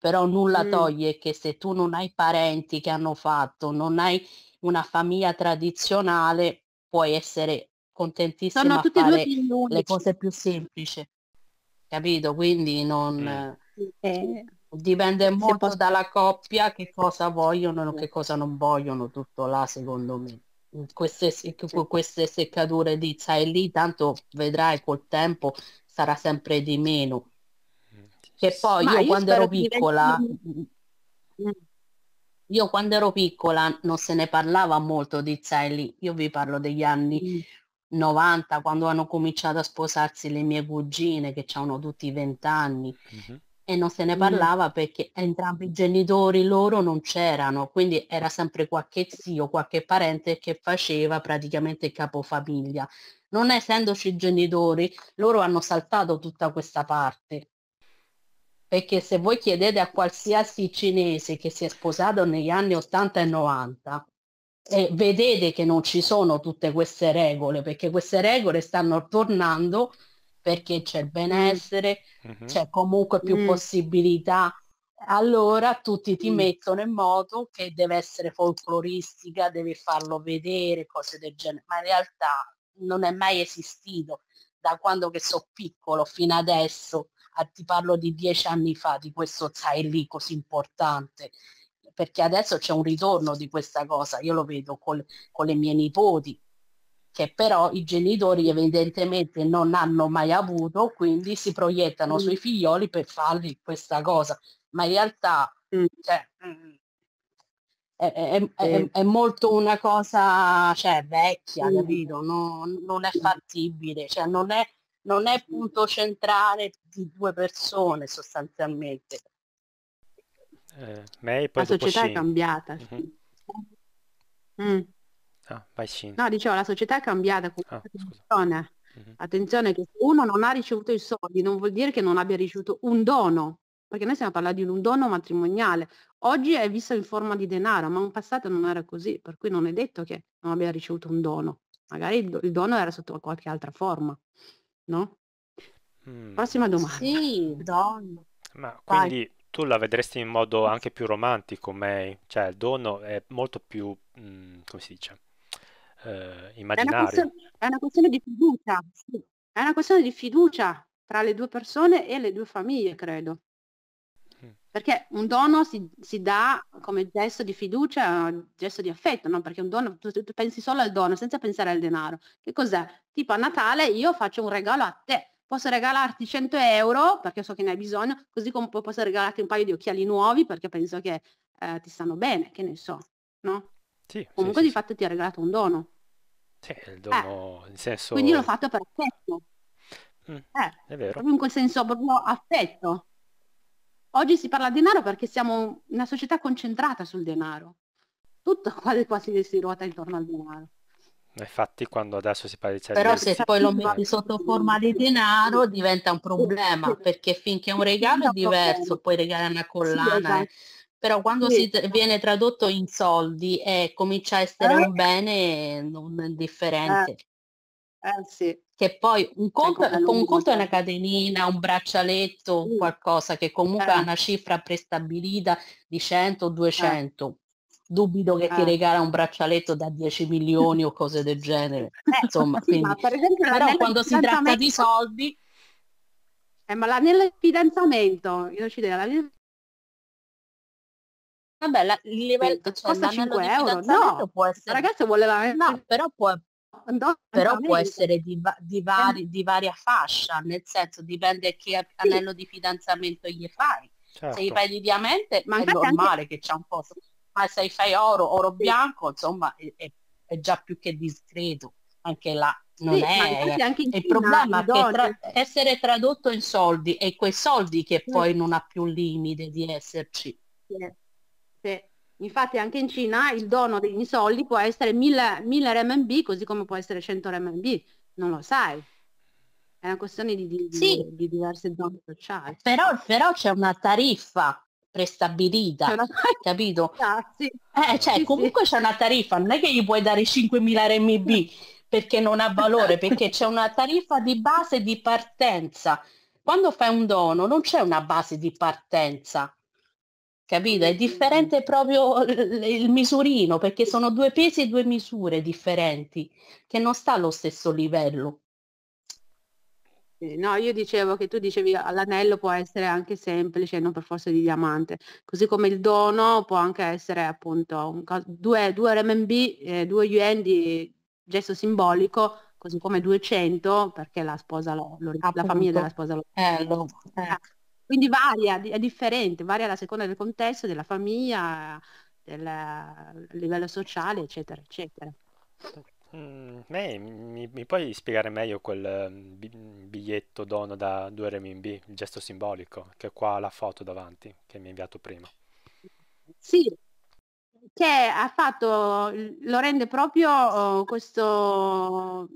Però nulla mm. toglie che se tu non hai parenti che hanno fatto, non hai una famiglia tradizionale puoi essere contentissima Sono a fare le cose più semplici, capito? Quindi non... Eh, dipende molto posso... dalla coppia che cosa vogliono e che cosa non vogliono, tutto là secondo me. Queste, queste seccature di sai lì, tanto vedrai col tempo sarà sempre di meno. Mm. Che poi Ma io, io quando ero piccola... Diventi... Mm. Mm. Io quando ero piccola non se ne parlava molto di Zelli, io vi parlo degli anni mm. 90 quando hanno cominciato a sposarsi le mie cugine che avevano tutti i vent'anni mm-hmm. e non se ne mm. parlava mm perché entrambi i genitori loro non c'erano, quindi era sempre qualche zio, qualche parente che faceva praticamente capofamiglia. Non essendoci genitori, loro hanno saltato tutta questa parte perché se voi chiedete a qualsiasi cinese che si è sposato negli anni 80 e 90 e eh, vedete che non ci sono tutte queste regole, perché queste regole stanno tornando perché c'è il mm. benessere, mm-hmm. c'è comunque più mm. possibilità. Allora tutti ti mm. mettono in moto che deve essere folcloristica, devi farlo vedere, cose del genere, ma in realtà non è mai esistito da quando che so piccolo fino adesso eh, ti parlo di dieci anni fa, di questo sai lì così importante, perché adesso c'è un ritorno di questa cosa, io lo vedo col, con le mie nipoti, che però i genitori evidentemente non hanno mai avuto, quindi si proiettano mm. sui figlioli per fargli questa cosa, ma in realtà mm. cioè, mm, è, è, è, eh. è, molto una cosa cioè, vecchia, mm. capito? No, non è mm. fattibile, cioè, non è non è punto centrale di due persone sostanzialmente. Eh, poi la società è cambiata. Mm-hmm. Mm. Ah, no, dicevo, la società è cambiata. Ah, attenzione. Mm-hmm. attenzione che uno non ha ricevuto i soldi non vuol dire che non abbia ricevuto un dono, perché noi stiamo parlando di un dono matrimoniale. Oggi è visto in forma di denaro, ma in passato non era così, per cui non è detto che non abbia ricevuto un dono. Magari il, dono era sotto qualche altra forma no? Mm. Prossima domanda. Sì, donna. Ma Vai. quindi tu la vedresti in modo anche più romantico, May? Cioè, il dono è molto più, mh, mm, come si dice, eh, immaginario. È una, è una, questione, di fiducia, sì. è una questione di fiducia tra le due persone e le due famiglie, credo. Perché un dono si, si, dà come gesto di fiducia, gesto di affetto, no? Perché un dono, tu, tu, pensi solo al dono senza pensare al denaro. Che cos'è? Tipo a Natale io faccio un regalo a te, posso regalarti 100 euro perché so che ne hai bisogno, così come posso regalarti un paio di occhiali nuovi perché penso che eh, ti stanno bene, che ne so, no? Sì, Comunque sì, di sì, fatto ti ho regalato un dono. Sì, il eh, dono, eh, in senso... Quindi l'ho fatto per affetto. Mm, eh, è vero. Proprio in quel senso proprio affetto. Oggi si parla di denaro perché siamo una società concentrata sul denaro. Tutto quasi quasi si ruota intorno al denaro. Infatti quando adesso si parla di cellule... Però se poi lo metti sotto forma di denaro diventa un problema, perché finché è un regalo è diverso, puoi regalare una collana, eh. Esatto. però quando si viene tradotto in soldi eh, comincia a essere eh? un bene non differente. Eh, eh sì, che poi un cioè, conto, un conto, è una cioè. catenina, un braccialetto, mm. qualcosa che comunque eh. ha una cifra prestabilita di 100 o 200. Eh. Dubito che eh. ti regala un braccialetto da 10 milioni o cose del genere. Eh, Insomma, sì, quindi... per esempio, però quando si tratta di soldi... Eh, ma l'anello di fidanzamento, io ci devo l'anello Vabbè, la, il livello, cioè, costa 5 euro, no, può essere... ragazzo voleva... No, però può, però può essere di, di, eh, vari, di, varia fascia, nel senso dipende che anello di fidanzamento gli fai. Certo. Se gli certo. fai di diamante ma è normale anche... che c'è un posto, ma se gli fai oro, oro bianco, insomma è, è già più che discreto anche là. Non sì, è, anche il problema che tra, essere tradotto in soldi è quei soldi che poi non ha più limite di esserci. Sì. Sì. Infatti anche in Cina il dono dei soldi può essere 1000, 1000 RMB così come può essere 100 RMB, non lo sai. È una questione di, di, sì. di, di diverse zone sociali. Però, però c'è una tariffa prestabilita, una... capito? Ah, sì. eh, cioè, sì, comunque c'è una tariffa, non è che gli puoi dare 5.000 RMB perché non ha valore, perché c'è una tariffa di base di partenza. Quando fai un dono non c'è una base di partenza capito? È differente proprio il misurino, perché sono due pesi e due misure differenti, che non sta allo stesso livello. No, io dicevo che tu dicevi l'anello può essere anche semplice, non per forza di diamante, così come il dono può anche essere appunto co- due, due RMB, eh, due yuan di gesto simbolico, così come 200 perché la sposa lo, lo la famiglia della sposa lo, eh, lo eh. Ah, quindi varia, è differente, varia a seconda del contesto, della famiglia, del livello sociale, eccetera, eccetera. Mm, me, mi, mi, puoi spiegare meglio quel mm, biglietto dono da 2 RMB, il gesto simbolico, che qua la foto davanti, che mi ha inviato prima? Sì, che ha fatto, lo rende proprio oh, questo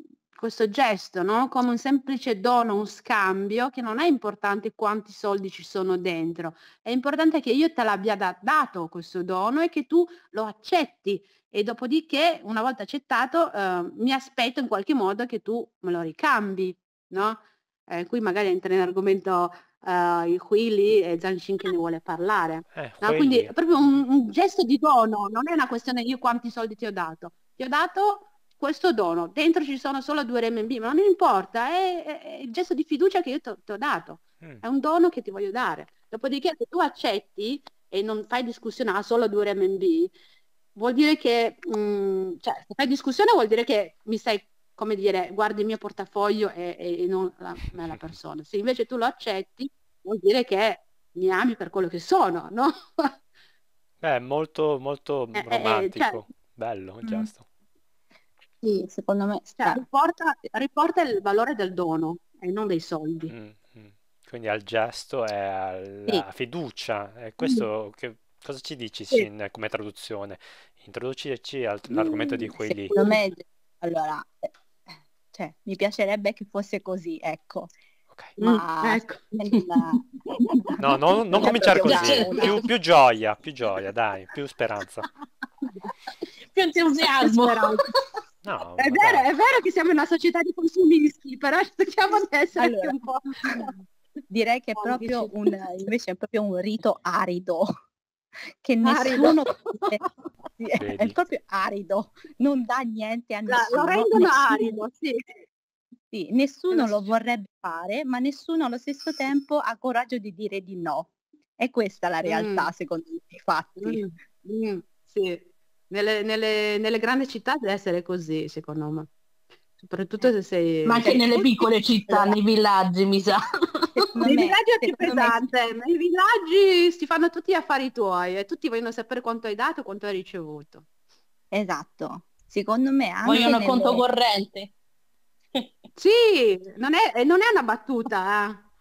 questo gesto, no? come un semplice dono, un scambio, che non è importante quanti soldi ci sono dentro, è importante che io te l'abbia da- dato questo dono e che tu lo accetti e dopodiché, una volta accettato, eh, mi aspetto in qualche modo che tu me lo ricambi. No? Eh, qui magari entra in argomento uh, il Huili e Zanshin che ne vuole parlare. Eh, no? Quindi è proprio un, un, gesto di dono, non è una questione io quanti soldi ti ho dato. Ti ho dato questo dono, dentro ci sono solo due RMB, ma non importa, è, è, il gesto di fiducia che io ti ho dato, mm. è un dono che ti voglio dare. Dopodiché se tu accetti e non fai discussione a solo due RMB, vuol dire che, mh, mm, cioè, se fai discussione vuol dire che mi stai, come dire, guardi il mio portafoglio e, e, non la, me la persona. Se invece tu lo accetti, vuol dire che mi ami per quello che sono, no? Beh, molto, molto romantico, eh, eh, eh, cioè... bello, mm. giusto. Sì, secondo me. Cioè, riporta, riporta, il valore del dono e non dei soldi. Mm-hmm. Quindi al gesto e alla sì. fiducia. E questo mm. che, cosa ci dici sì. Sin, come traduzione? Introducici all'argomento mm, di quelli. Secondo me, allora, eh, cioè, mi piacerebbe che fosse così, ecco. Ma... Mm, ecco. no, no, non cominciare così. Più, più, gioia, più gioia, dai, più speranza. più entusiasmo. No, è, vero, è vero, che siamo una società di consumisti, però cerchiamo di essere allora, un po'... Direi che è proprio un, invece è proprio un rito arido, che nessuno... È, è, proprio arido, non dà niente a nessuno. La, lo rendono nessuno, arido, sì. sì. Nessuno lo vorrebbe fare, ma nessuno allo stesso tempo ha coraggio di dire di no. È questa la realtà, mm. secondo i fatti. Mm. Mm. Sì nelle, nelle, nelle grandi città deve essere così, secondo me. Soprattutto eh, se sei... Ma anche nelle piccole città, esatto. nei villaggi, mi sa. Nei villaggi è più pesante, nei villaggi si fanno tutti gli affari tuoi e tutti vogliono sapere quanto hai dato quanto hai ricevuto. Esatto, secondo me anche... Vogliono nelle... conto corrente. Sì, non è, non è una battuta, eh.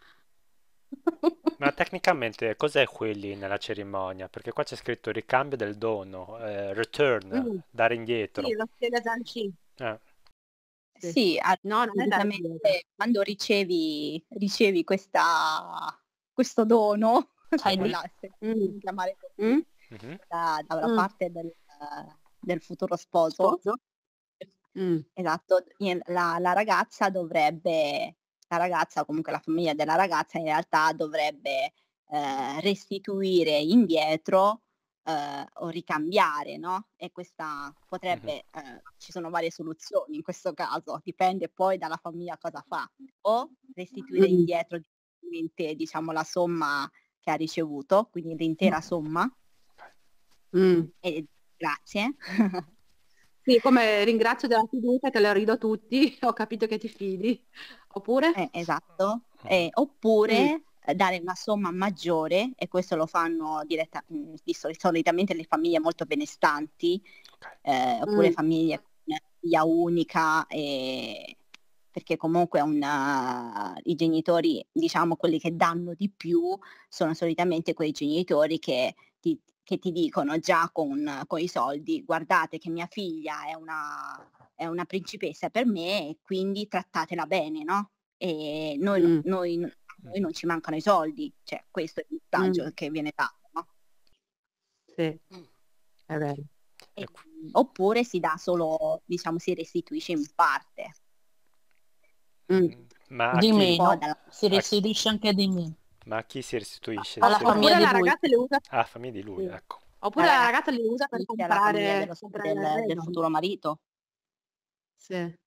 Ma tecnicamente cos'è quelli nella cerimonia? Perché qua c'è scritto ricambio del dono, eh, return, mm. dare indietro. Sì, lo spiega eh. Sì, ah, no, praticamente quando ricevi, ricevi questa, questo dono, cioè mm. la, se, mm. chiamare così, mm. mm-hmm. da, da mm. parte del, del, futuro sposo, sposo. Mm. Esatto, la, la ragazza dovrebbe la ragazza, comunque la famiglia della ragazza in realtà dovrebbe eh, restituire indietro eh, o ricambiare, no? E questa potrebbe, mm-hmm. eh, ci sono varie soluzioni in questo caso, dipende poi dalla famiglia cosa fa, o restituire mm-hmm. indietro diciamo la somma che ha ricevuto, quindi l'intera mm-hmm. somma. E, grazie. Sì, come ringrazio della fiducia che le rido a tutti, ho capito che ti fidi. Oppure? Eh, esatto. Mm. Eh, oppure sì. Mm. dare una somma maggiore, e questo lo fanno diretta, mm, di sol- solitamente le famiglie molto benestanti, eh, oppure mm. famiglie con figlia unica, perché comunque una, i genitori, diciamo quelli che danno di più, sono solitamente quei genitori che ti, che ti dicono già con, con, i soldi, guardate che mia figlia è una, è una principessa per me quindi trattatela bene, no? E noi, mm. noi, noi non ci mancano i soldi, cioè questo è il messaggio mm. che viene dato, no? Sì, è vero. E, ecco. oppure si dà solo, diciamo, si restituisce in parte. Mm. Ma di meno, dalla... si restituisce anche di meno. Ma chi si restituisce? Alla se famiglia la ragazza le usa. Ah, famiglia di lui, sì. ecco. Oppure eh, la ragazza le usa per comprare del, del, futuro marito. Sì.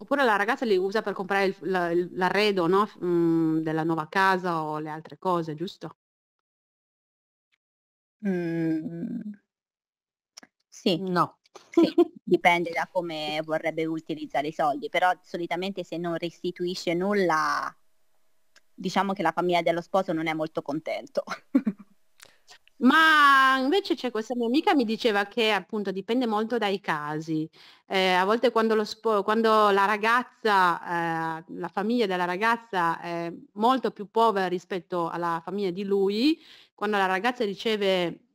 Oppure la ragazza li usa per comprare l'arredo la, no? mm, della nuova casa o le altre cose, giusto? Mm. Sì. No. Sì. dipende da come vorrebbe utilizzare i soldi, però solitamente se non restituisce nulla diciamo che la famiglia dello sposo non è molto contento. Ma invece c'è questa mia amica mi diceva che appunto dipende molto dai casi. Eh, a volte quando, spo- quando la ragazza, eh, la famiglia della ragazza è molto più povera rispetto alla famiglia di lui, quando la ragazza riceve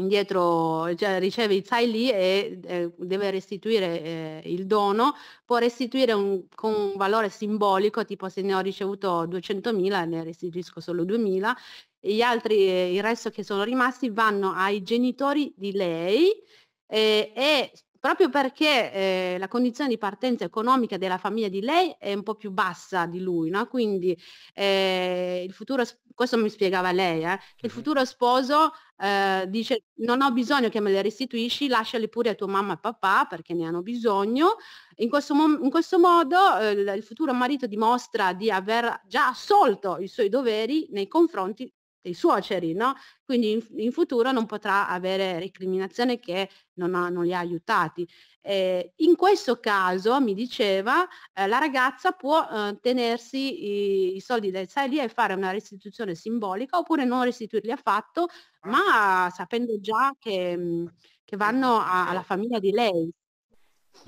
indietro, cioè riceve il sai lì e eh, deve restituire eh, il dono, può restituire un, con un valore simbolico, tipo se ne ho ricevuto 200.000 ne restituisco solo 2.000, e gli altri, eh, il resto che sono rimasti vanno ai genitori di lei eh, e proprio perché eh, la condizione di partenza economica della famiglia di lei è un po' più bassa di lui, no? quindi eh, il futuro, questo mi spiegava lei, eh, che il futuro sposo ehm, dice non ho bisogno che me le restituisci, lasciali pure a tua mamma e papà perché ne hanno bisogno. In questo, mo- in questo modo ehm, il futuro marito dimostra di aver già assolto i suoi doveri nei confronti dei suoceri, no? Quindi in, in, futuro non potrà avere recriminazione che non, ha, non li ha aiutati. Eh, in questo caso, mi diceva, eh, la ragazza può eh, tenersi i, i, soldi del lì e fare una restituzione simbolica oppure non restituirli affatto, ah. ma sapendo già che, mm, che vanno a, alla famiglia di lei.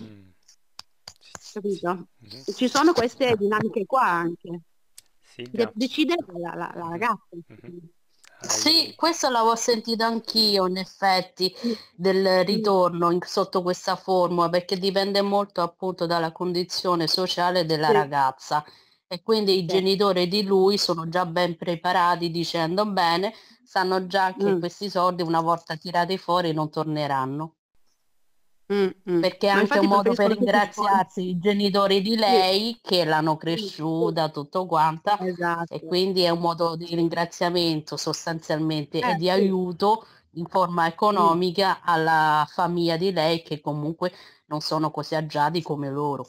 Mm. Capito? Ci sono queste dinamiche qua anche. Silvia. decide la, la, la ragazza. Mm-hmm. Sì, questo l'avevo sentito anch'io in effetti del ritorno in, sotto questa formula perché dipende molto appunto dalla condizione sociale della sì. ragazza e quindi i genitori di lui sono già ben preparati dicendo bene, sanno già che mm. questi soldi una volta tirati fuori non torneranno. Mm-hmm. Perché è anche un modo per ringraziarsi i genitori di lei sì. che l'hanno cresciuta, tutto quanto. Esatto. E quindi è un modo di ringraziamento sostanzialmente eh, e di sì. aiuto in forma economica sì. alla famiglia di lei che comunque non sono così agiati come loro.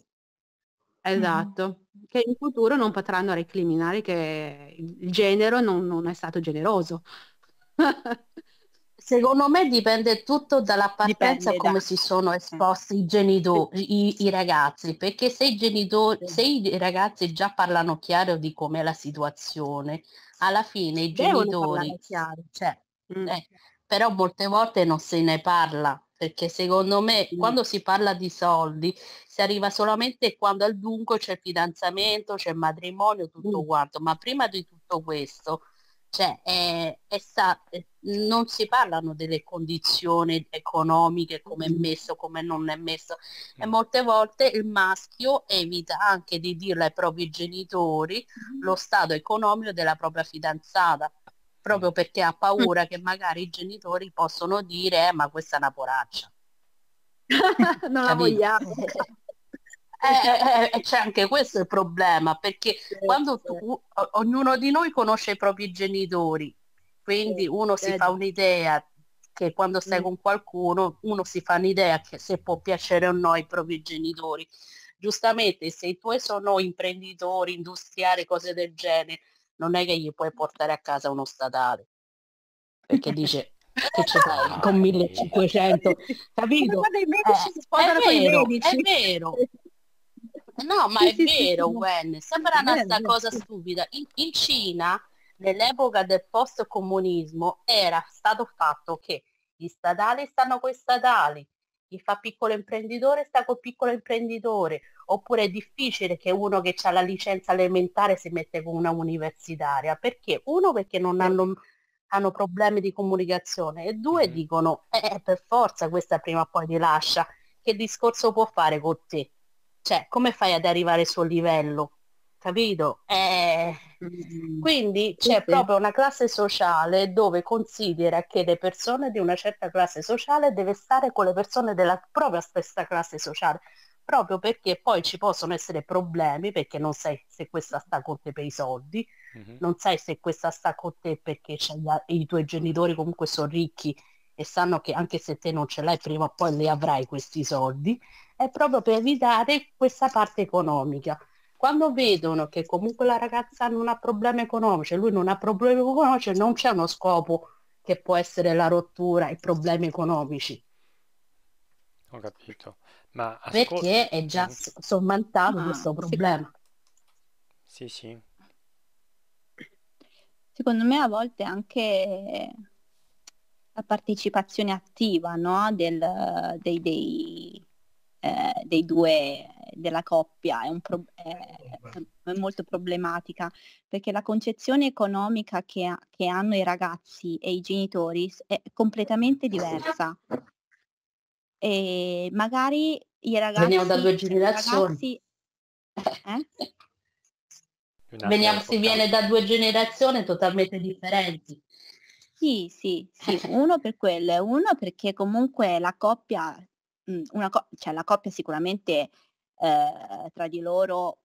Esatto, mm. che in futuro non potranno recriminare che il genero non, non è stato generoso. Secondo me dipende tutto dalla partenza come da... si sono mm. esposti i genitori, i, i ragazzi, perché se i, genitori, se i ragazzi già parlano chiaro di com'è la situazione, alla fine i Devono genitori... Chiaro, cioè, mm. eh, però molte volte non se ne parla, perché secondo me mm. quando si parla di soldi si arriva solamente quando al dunque c'è il fidanzamento, c'è il matrimonio, tutto mm. quanto, ma prima di tutto questo cioè, è, è sta, non si parlano delle condizioni economiche, come è mm-hmm. messo, come non è messo. E mm. molte volte il maschio evita anche di dirlo ai propri genitori mm-hmm. lo stato economico della propria fidanzata, proprio mm. perché ha paura mm. che magari i genitori possono dire eh, ma questa è una poraccia. non la vogliamo. eh, eh, eh, eh c'è anche questo il problema, perché certo. quando tu, ognuno di noi conosce i propri genitori, quindi certo. uno si fa un'idea che quando stai mm. con qualcuno uno si fa un'idea che se può piacere o no ai propri genitori. Giustamente se i tuoi sono imprenditori, industriali, cose del genere, non è che gli puoi portare a casa uno statale, perché dice che ci fai con 1500 capito? Ma dei medici, si sposano i vero, è vero, No, ma sì, è sì, vero, sì, Gwen, sembra una vero, cosa stupida. In, in Cina, nell'epoca del post-comunismo, era stato fatto che gli statali stanno con i statali, chi fa piccolo imprenditore sta col piccolo imprenditore, oppure è difficile che uno che ha la licenza elementare si mette con una universitaria, perché uno perché non hanno, hanno problemi di comunicazione e due mm-hmm. dicono eh, eh, per forza questa prima o poi ti lascia, che discorso può fare con te? cioè come fai ad arrivare sul livello? Capito? Eh, quindi c'è sì. proprio una classe sociale dove considera che le persone di una certa classe sociale deve stare con le persone della propria stessa classe sociale, proprio perché poi ci possono essere problemi perché non sai se questa sta con te per i soldi, mm-hmm. non sai se questa sta con te perché i tuoi genitori comunque sono ricchi e sanno che anche se te non ce l'hai prima o poi li avrai questi soldi, è proprio per evitare questa parte economica. Quando vedono che comunque la ragazza non ha problemi economici, cioè lui non ha problemi economici, non c'è uno scopo che può essere la rottura i problemi economici. Ho capito. Ma ascol- Perché è già sommantato Ma... Ah, questo problema. Sì, sì. Secondo me a volte anche la partecipazione attiva no? Del, dei, dei, eh, dei, due della coppia è, un pro- è, è, molto problematica perché la concezione economica che, ha, che hanno i ragazzi e i genitori è completamente diversa e magari i ragazzi veniamo da due generazioni ragazzi... eh? veniamo si viene da due generazioni totalmente differenti sì, sì, sì, uno per quello, uno perché comunque la coppia, mhmm, una co- cioè la coppia sicuramente eh, tra di loro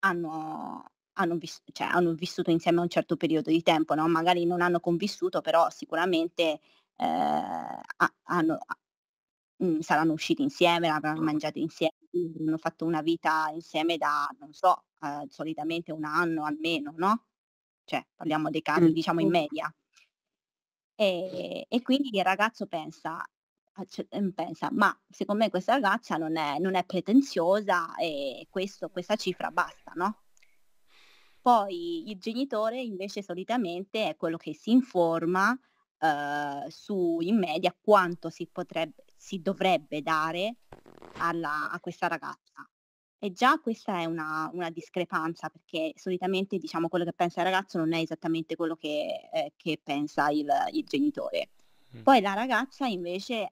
hanno, hanno, vis- cioè, hanno, vissuto insieme un certo periodo di tempo, no? magari non hanno convissuto, però sicuramente eh, hanno, mhmm, saranno usciti insieme, avranno mangiato insieme, hanno fatto una vita insieme da, non so, eh, solitamente un anno almeno, no? Cioè, parliamo dei casi, mm. diciamo, in media. E, e quindi il ragazzo pensa, cioè, ehm, pensa, ma secondo me questa ragazza non è, non è pretenziosa e questo, questa cifra basta, no? Poi il genitore invece solitamente è quello che si informa eh, su in media quanto si, potrebbe, si dovrebbe dare alla, a questa ragazza. E già questa è una, una, discrepanza perché solitamente diciamo quello che pensa il ragazzo non è esattamente quello che, eh, che pensa il, il genitore. Mm. Poi la ragazza invece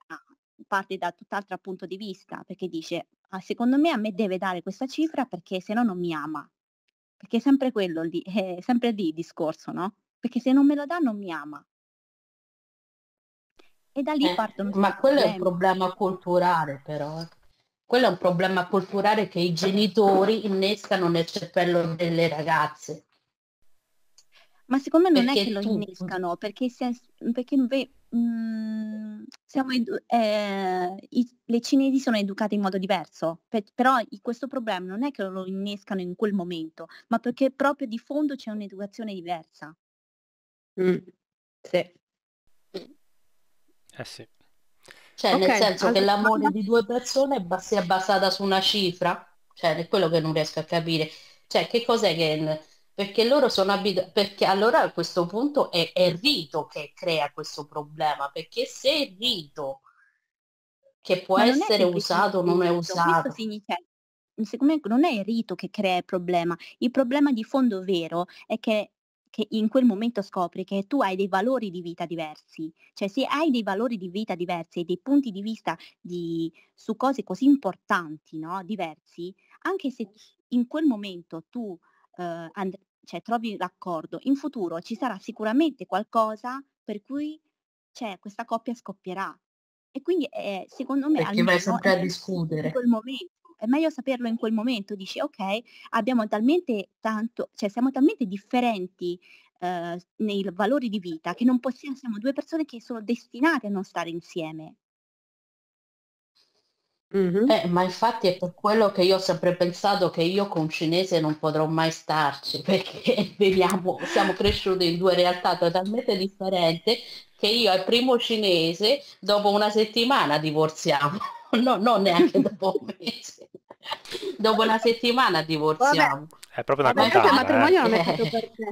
parte da tutt'altro punto di vista perché dice ah, secondo me a me deve dare questa cifra perché se no non mi ama. Perché è sempre quello lì, è sempre lì il discorso, no? Perché se non me lo dà non mi ama. E da lì eh, partono... Ma quello problemi. è un problema culturale però. Eh quello è un problema culturale che i genitori innescano nel cervello delle ragazze. Ma secondo me non perché è che lo tu... innescano, perché, se, perché beh, mh, mm, edu- eh, i, le cinesi sono educate in modo diverso, per, però questo problema non è che lo innescano in quel momento, ma perché proprio di fondo c'è un'educazione diversa. Mm. Sì. Eh sì. Cioè okay, nel senso allora... che l'amore di due persone sia basata su una cifra? Cioè è quello che non riesco a capire. Cioè che cos'è che... Perché loro sono abituati, perché allora a questo punto è, è Rito che crea questo problema, perché se Rito che può essere usato o non è usato. Cioè, secondo me non è il rito che crea il problema, il problema di fondo vero è che che in quel momento scopri che tu hai dei valori di vita diversi, cioè se hai dei valori di vita diversi e dei punti di vista di, su cose così importanti, no? diversi, anche se in quel momento tu eh, and- cioè, trovi l'accordo, in futuro ci sarà sicuramente qualcosa per cui cioè, questa coppia scoppierà. E quindi eh, secondo me... Perché vai sempre a discutere. In quel momento è meglio saperlo in quel momento, dici ok, abbiamo talmente tanto, cioè siamo talmente differenti eh, nei valori di vita che non possiamo, siamo due persone che sono destinate a non stare insieme. Mm-hmm. Eh, ma infatti è per quello che io ho sempre pensato che io con cinese non potrò mai starci perché veniamo, siamo cresciuti in due realtà totalmente differenti che io al primo cinese dopo una settimana divorziamo, no, non neanche dopo un mese. Dopo una settimana divorziamo. Vabbè. È proprio una Vabbè, contata. Il eh. matrimonio eh. non è fatto per te.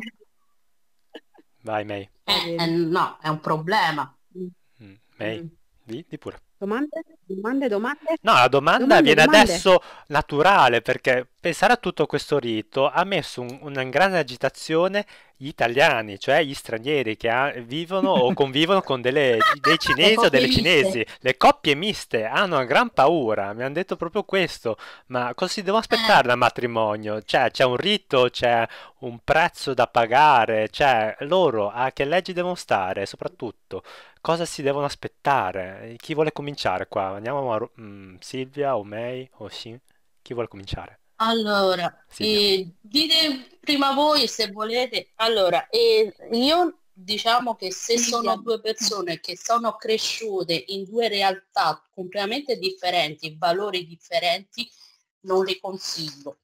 Vai, May. Eh, eh, no, è un problema. Mm, May, mm. Di, di pure. Domande? Domande, domande? No, la domanda domande, viene domande. adesso naturale perché pensare a tutto questo rito ha messo un, una grande agitazione gli italiani, cioè gli stranieri che ha, vivono o convivono con delle, dei cinesi o delle cinesi. Le coppie miste hanno una gran paura, mi hanno detto proprio questo, ma cosa si devono aspettare eh. dal matrimonio? Cioè c'è un rito, c'è un prezzo da pagare, cioè loro a che leggi devono stare soprattutto? Cosa si devono aspettare? Chi vuole cominciare qua? Andiamo a mm, Silvia o May o Shin? Chi vuole cominciare? Allora, Signora. eh, dite prima voi se volete. Allora, eh, io diciamo che se sono due persone che sono cresciute in due realtà completamente differenti, valori differenti, non le consiglio.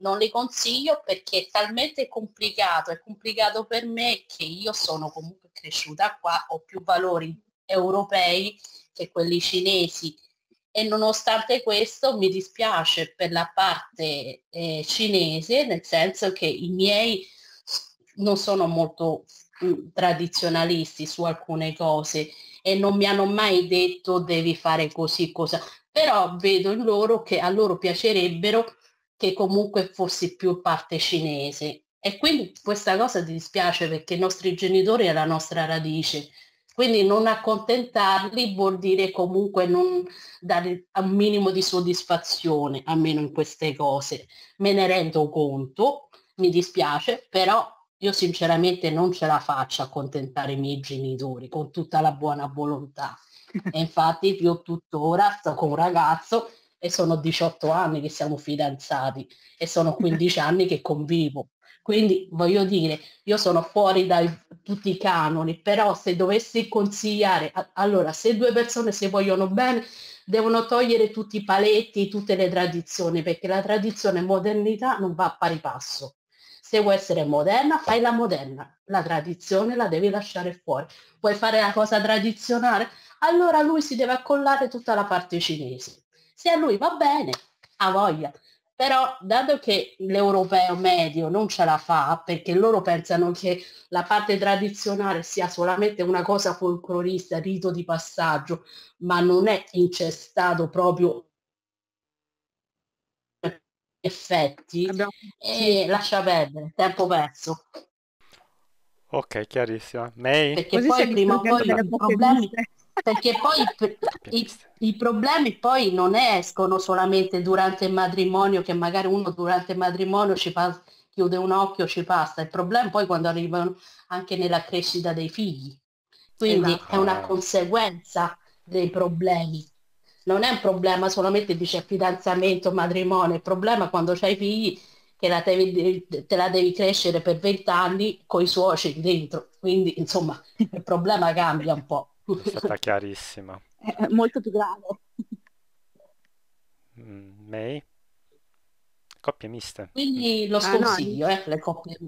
Non le consiglio perché è talmente complicato, è complicato per me che io sono comunque cresciuta qua, ho più valori europei che quelli cinesi e nonostante questo mi dispiace per la parte eh, cinese, nel senso che i miei non sono molto mm, tradizionalisti su alcune cose e non mi hanno mai detto devi fare così, cosa, però vedo in loro che a loro piacerebbero che comunque fossi più parte cinese. E quindi questa cosa ti dispiace perché i nostri genitori è la nostra radice, quindi non accontentarli vuol dire comunque non dare un minimo di soddisfazione, almeno in queste cose. Me ne rendo conto, mi dispiace, però io sinceramente non ce la faccio accontentare i miei genitori con tutta la buona volontà. E infatti io tuttora sto con un ragazzo e sono 18 anni che siamo fidanzati e sono 15 anni che convivo. Quindi voglio dire, io sono fuori da tutti i canoni, però se dovessi consigliare, allora se due persone si vogliono bene, devono togliere tutti i paletti, tutte le tradizioni, perché la tradizione e modernità non va a pari passo. Se vuoi essere moderna, fai la moderna, la tradizione la devi lasciare fuori. Vuoi fare la cosa tradizionale? Allora lui si deve accollare tutta la parte cinese. Se a lui va bene, ha voglia però dato che l'europeo medio non ce la fa perché loro pensano che la parte tradizionale sia solamente una cosa folclorista, rito di passaggio, ma non è incestato proprio effetti Abbiamo... e lascia perdere, tempo perso. Ok, chiarissima. May? Perché Così poi prima o poi i problemi perché poi i, i, problemi poi non escono solamente durante il matrimonio, che magari uno durante il matrimonio ci fa, chiude un occhio, ci passa, il problema poi quando arrivano anche nella crescita dei figli. Quindi esatto. è una esatto. conseguenza dei problemi. Non è un problema solamente dice fidanzamento, matrimonio, il problema quando c'hai figli che la devi, te la devi crescere per vent'anni con i suoceri dentro. Quindi insomma il problema cambia un po'. È stata chiarissima. È molto più grave. Mm, May? Coppie miste. Quindi lo sconsiglio, ah, no, eh, le coppie.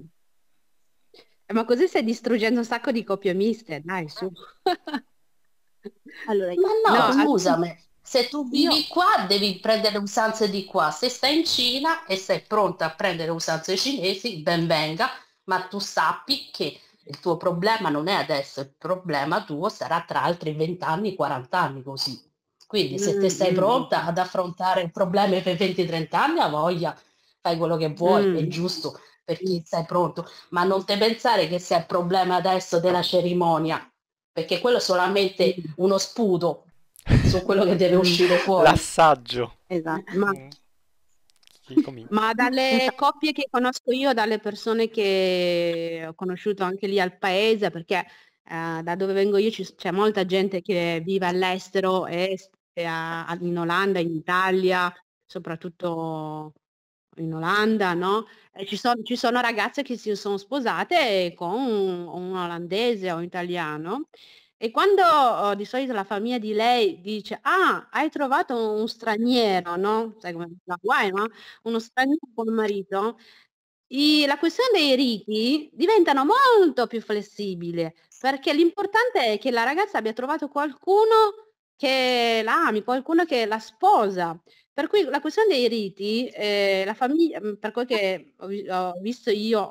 Eh, ma così stai distruggendo un sacco di coppie miste, dai, su. allora, Ma no, no scusami, a... se tu vivi qua devi prendere usanze di qua, se stai in Cina e sei pronta a prendere usanze cinesi, ben venga, ma tu sappi che il tuo problema non è adesso, il problema tuo sarà tra altri 20 anni, 40 anni così. Quindi se te sei mm, mm. pronta ad affrontare problema per 20-30 anni, a voglia, fai quello che vuoi, mm. è giusto per chi sei pronto, ma non te pensare che sia il problema adesso della cerimonia, perché quello è solamente mm. uno sputo su quello che deve uscire fuori. L'assaggio. Esatto, ma ma dalle coppie che conosco io, dalle persone che ho conosciuto anche lì al paese, perché eh, da dove vengo io c'è molta gente che vive all'estero, e, in Olanda, in Italia, soprattutto in Olanda, no? Ci sono, ci, sono, ragazze che si sono sposate con un, un olandese o un italiano e quando oh, di solito la famiglia di lei dice, ah, hai trovato un straniero, no? Sai come la guai, no? Uno straniero con marito, I, la questione dei riti diventano molto più flessibile, perché l'importante è che la ragazza abbia trovato qualcuno che la ami, qualcuno che la sposa. Per cui la questione dei riti, eh, la famiglia, per quel che ho, ho visto io uh,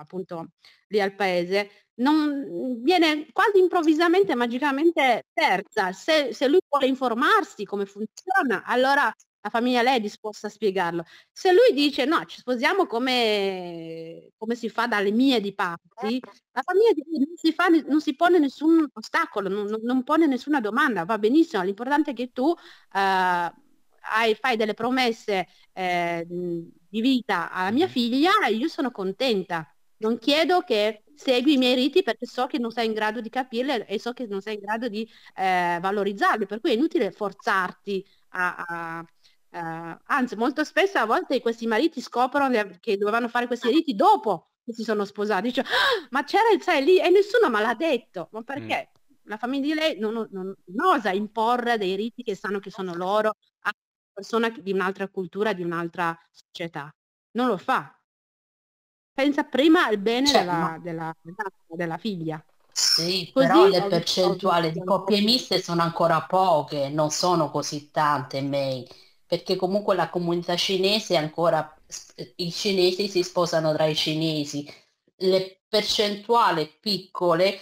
appunto lì al paese, non viene quasi improvvisamente, magicamente terza. Se, se, lui vuole informarsi come funziona, allora la famiglia lei è disposta a spiegarlo. Se lui dice no, ci sposiamo come, come si fa dalle mie di parti, certo. la famiglia di non si, fa, non si pone nessun ostacolo, non, non, pone nessuna domanda, va benissimo, l'importante è che tu eh, hai, fai delle promesse eh, di vita alla mia figlia e io sono contenta. Non chiedo che segui i miei riti perché so che non sei in grado di capirle e so che non sei in grado di eh, valorizzarle, per cui è inutile forzarti a, a Uh, anzi, molto spesso a volte questi mariti scoprono che dovevano fare questi riti dopo che si sono sposati. Cioè, ah, ma c'era il sai lì e nessuno me l'ha detto. Ma mm. perché mm. la famiglia di lei non, non, non, osa imporre dei riti che sanno che sono loro a persona di un'altra cultura, di un'altra società. Non lo fa pensa prima al bene cioè, della, ma... della, della, figlia. Sì, Così però le percentuali di coppie miste sono ancora poche, non sono così tante May, perché comunque la comunità cinese è ancora, i cinesi si sposano tra i cinesi, le percentuali piccole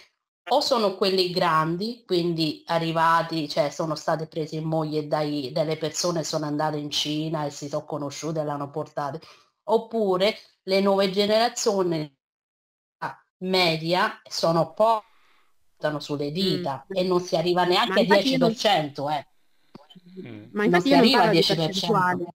o sono quelli grandi, quindi arrivati, cioè sono state prese in moglie dai, dalle persone, sono andate in Cina e si sono conosciute e l'hanno portate, oppure le nuove generazioni media sono poche sulle mm, dita mm. e non si arriva neanche al 10%. Non... Eh. Mm. Ma infatti non si arriva al 10%.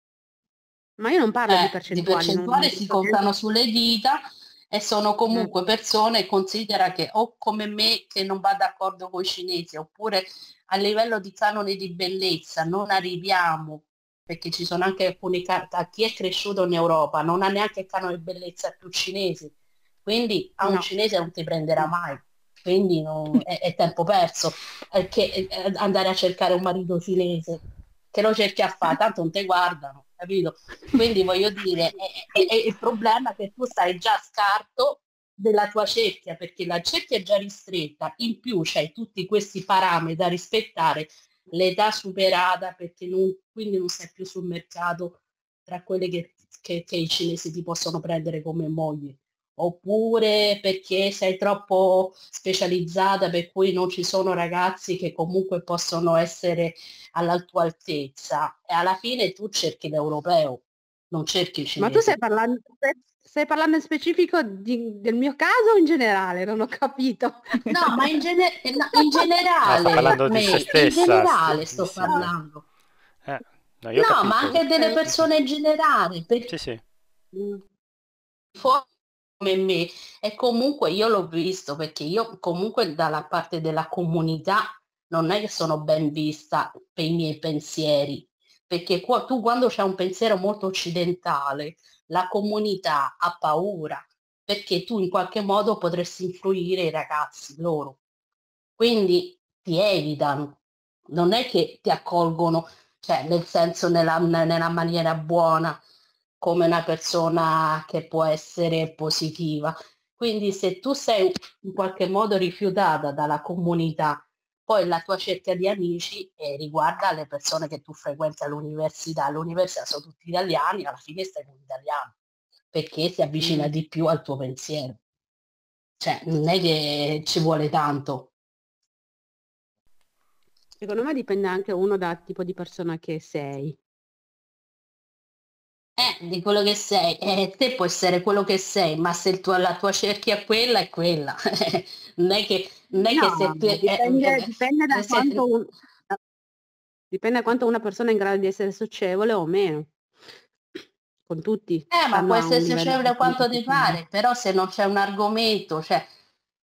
Ma io non parlo eh, di percentuale. Di percentuale si contano sulle dita e sono eh. comunque mm. persone, considera che o come me che non va d'accordo con i cinesi, oppure a livello di canone di bellezza non arriviamo perché ci sono anche alcuni can- a chi è cresciuto in Europa non ha neanche il canone bellezza più cinesi quindi a un no. cinese non ti prenderà mai quindi non, è, è, tempo perso perché andare a cercare un marito cinese che lo cerchi a fare tanto non ti guardano capito quindi voglio dire è, è, è il problema che tu stai già a scarto della tua cerchia perché la cerchia è già ristretta in più c'hai tutti questi parametri da rispettare l'età superata perché non, quindi non sei più sul mercato tra quelle che, che, che i cinesi ti possono prendere come moglie oppure perché sei troppo specializzata per cui non ci sono ragazzi che comunque possono essere alla tua altezza e alla fine tu cerchi l'europeo non cerchi il cinese ma tu stai parlando, Stai parlando in specifico di, del mio caso o in generale? Non ho capito. No, ma in, gene- eh, no, in generale. No, sta parlando me, di se stessa. In generale sto parlando. Eh, no, no ma anche delle persone in generale. Perché... Sì, sì. Fuori come me. E comunque io l'ho visto perché io comunque dalla parte della comunità non è che sono ben vista per i miei pensieri. Perché qua, tu quando c'è un pensiero molto occidentale la comunità ha paura perché tu in qualche modo potresti influire i ragazzi loro. Quindi ti evitano, non è che ti accolgono, cioè nel senso nella, nella maniera buona, come una persona che può essere positiva. Quindi se tu sei in qualche modo rifiutata dalla comunità poi la tua cerchia di amici eh, riguarda le persone che tu frequenti all'università. All'università sono tutti italiani, alla fine stai con italiano, perché ti avvicina mm. di più al tuo pensiero. Cioè, non è che ci vuole tanto. Secondo me dipende anche uno dal tipo di persona che sei. Eh, di quello che sei, eh, te può essere quello che sei, ma se il tuo, la tua cerchia è quella, è quella. non è che, non è no, che se tu... Eh, dipende, eh, eh, dipende da quanto... Un, dipende da quanto una persona è in grado di essere socievole o meno. Con tutti. Eh, ma può essere socievole quanto ti pare, però se non c'è un argomento, cioè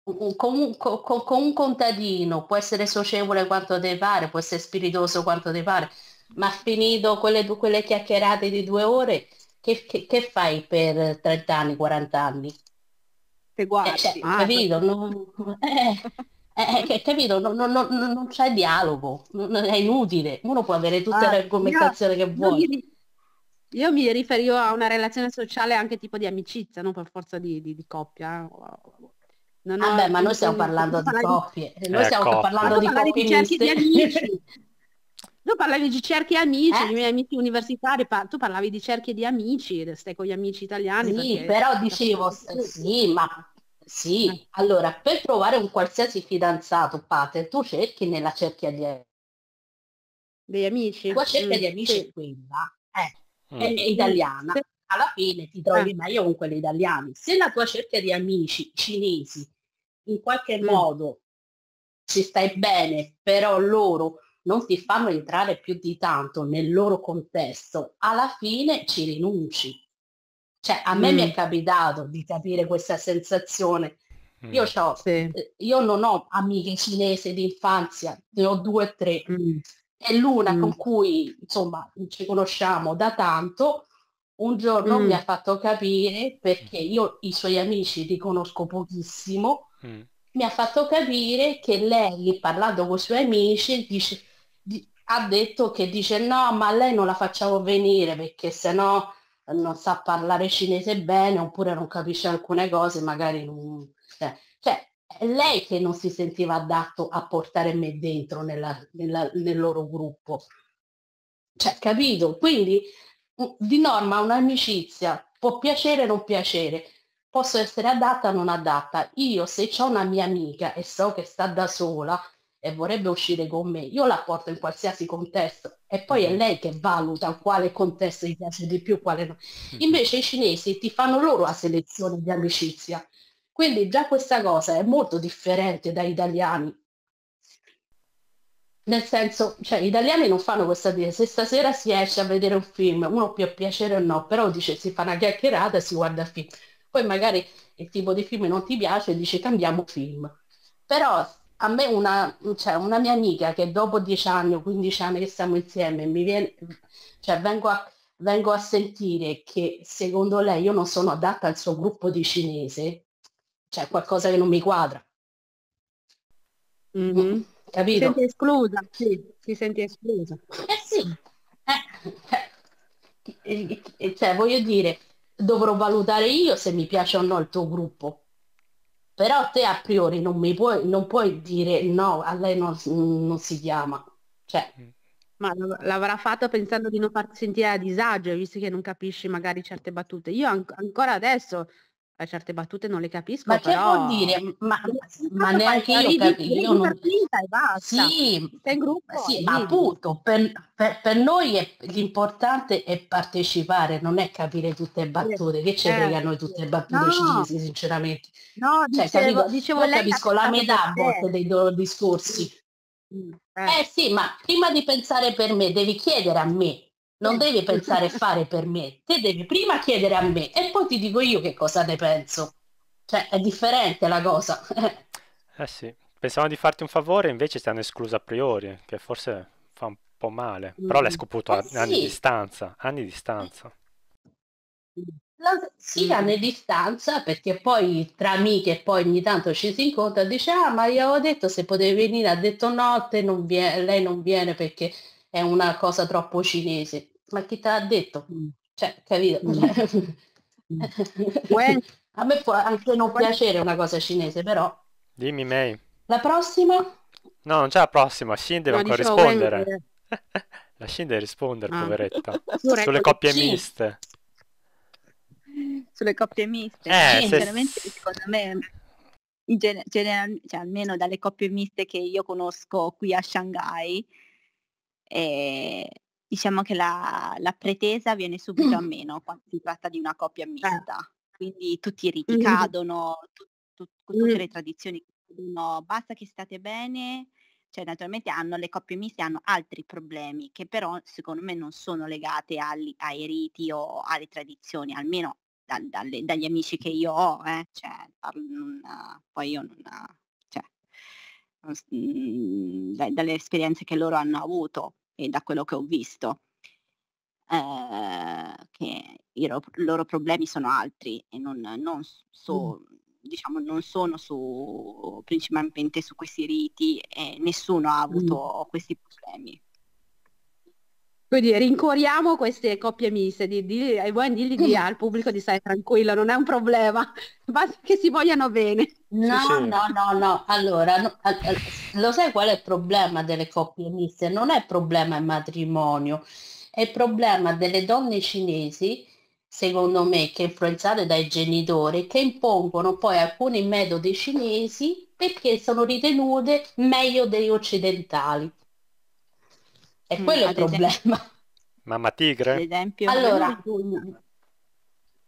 con un, con, con un contadino può essere socievole quanto ti pare, può essere spiritoso quanto ti pare, ma finito quelle, quelle chiacchierate di due ore, che, che, che fai per 30 anni, 40 anni? Te guardi. Eh, cioè, ah, capito? Non, eh, eh, capito? Non, non, non c'è dialogo, è inutile. Uno può avere tutte ah, argomentazioni io, che vuole. io mi riferivo a una relazione sociale anche tipo di amicizia, non per forza di, di, di coppia. Eh. Vabbè, ah ma noi stiamo parlando di coppie, eh, noi stiamo parlando di coppie miste. Di amici. Tu parlavi di cerchi amici, eh? i miei amici universitari, par- tu parlavi di cerchi di amici, stai con gli amici italiani. Sì, perché... però dicevo, sì, ma sì, eh. allora per trovare un qualsiasi fidanzato, Pater, tu cerchi nella cerchia di degli amici. La cerchia mm, di amici sì. quella, eh, mm. è, è, italiana, alla fine ti trovi eh. meglio con quelli italiani. Se la tua cerchia di amici cinesi in qualche mm. modo ci stai bene, però loro non ti fanno entrare più di tanto nel loro contesto, alla fine ci rinunci. Cioè, a me mm. mi è mm. capitato di capire questa sensazione. Mm. Io, sì. Eh, io, non ho amiche cinese d'infanzia, ne ho due o tre. Mm. E l'una mm. con cui, insomma, ci conosciamo da tanto, un giorno mi mm. ha fatto capire, perché io i suoi amici li conosco pochissimo, mi ha fatto capire che lei, parlando con i suoi amici, dice ha detto che dice no, ma lei non la facciamo venire perché se no eh, non sa parlare cinese bene oppure non capisce alcune cose, magari non... Eh. Cioè, è lei che non si sentiva adatto a portare me dentro nella, nella, nel loro gruppo. Cioè, capito? Quindi, mm, di norma, un'amicizia può piacere o non piacere, posso essere adatta o non adatta. Io, se ho una mia amica e so che sta da sola, e vorrebbe uscire con me, io la porto in qualsiasi contesto e poi è mm-hmm. lei che valuta quale contesto gli piace di più, quale no. Mm-hmm. Invece i cinesi ti fanno loro la selezione di amicizia. Quindi già questa cosa è molto differente dagli italiani. Nel senso, cioè, gli italiani non fanno questa dire, se stasera si esce a vedere un film, uno più a piacere o no, però dice si fa una chiacchierata e si guarda il film. Poi magari il tipo di film non ti piace e dici cambiamo film. Però a me una, cioè una mia amica che dopo 10 anni o 15 anni che stiamo insieme mi viene, cioè vengo a, vengo a sentire che secondo lei io non sono adatta al suo gruppo di cinese, c'è cioè qualcosa che non mi quadra. Mm-hmm. mm-hmm. Capito? Ti senti esclusa, sì, ti senti esclusa. Eh sì, eh, eh, eh, cioè voglio dire, dovrò valutare io se mi piace o no il tuo gruppo però te a priori non mi puoi, non puoi dire no, a lei non, non si chiama. Cioè. Mm. Ma l'avrà fatto pensando di non farti sentire a disagio, visto che non capisci magari certe battute. Io an- ancora adesso a certe battute non le capisco. Ma però... che vuol dire? Ma, ma neanche io capisco. Non... Sì, in gruppo, sì, ma appunto, per, per, per noi è, l'importante è partecipare, non è capire tutte le battute, che c'è eh, certo. fregano tutte le battute no. cinesi, sinceramente. No, cioè, dicevo, capisco, dicevo io capisco la metà a volte dei loro discorsi. Mm, mm, eh. eh sì, ma prima di pensare per me, devi chiedere a me non devi pensare e fare per me, te devi prima chiedere a me e poi ti dico io che cosa ne penso. Cioè, è differente la cosa. eh sì, pensavano di farti un favore, invece ti hanno escluso a priori, che forse fa un po' male, però l'hai mm. scoputo eh, anni sì. di distanza, anni di distanza. Mm. La, sì, anni di distanza, perché poi tra amiche poi ogni tanto ci si incontra dice, ah, ma io avevo detto se potevi venire, ha detto no, te non viene, lei non viene perché è una cosa troppo cinese. Ma chi te l'ha detto? Mm. Cioè, capito? Mm. Cioè mm. A me può anche non piacere una cosa cinese, però. Dimmi, May. La prossima? No, non c'è la prossima, Shin deve no, ancora dicevo, rispondere. la Shin deve rispondere, ah. poveretta. Sulle coppie sì. miste. Sulle coppie miste. Eh, sì, se... secondo me in gener- gener- cioè, almeno dalle coppie miste che io conosco qui a Shanghai, eh, diciamo che la, la, pretesa viene subito a meno quando si tratta di una coppia eh. mista. Quindi tutti i riti cadono, tut, tut, tutte mm. le tradizioni cadono, basta che state bene, cioè naturalmente hanno, le coppie miste hanno altri problemi che però secondo me non sono legate al, ai riti o alle tradizioni, almeno da, dalle, dagli amici che io ho, eh. cioè, non, poi io non, cioè, non, mm, dalle esperienze che loro hanno avuto e da quello che ho visto. Eh, che i ro- loro problemi sono altri e non, non, so, mm. diciamo, non sono su, principalmente su questi riti e nessuno ha mm. avuto mm. questi problemi. Quindi rincuoriamo queste coppie miste di, di, e eh, vuoi dirgli di, mm. al pubblico di stare tranquillo, non è un problema, basta che si vogliano bene. No, sì, sì. no, no, no. Allora, no, lo sai qual è il problema delle coppie miste? Non è problema il matrimonio, è problema delle donne cinesi, secondo me, che influenzate dai genitori, che impongono poi alcuni metodi cinesi perché sono ritenute meglio degli occidentali. È mm, quello il problema. Esempio. Mamma tigre? Ad esempio. Allora,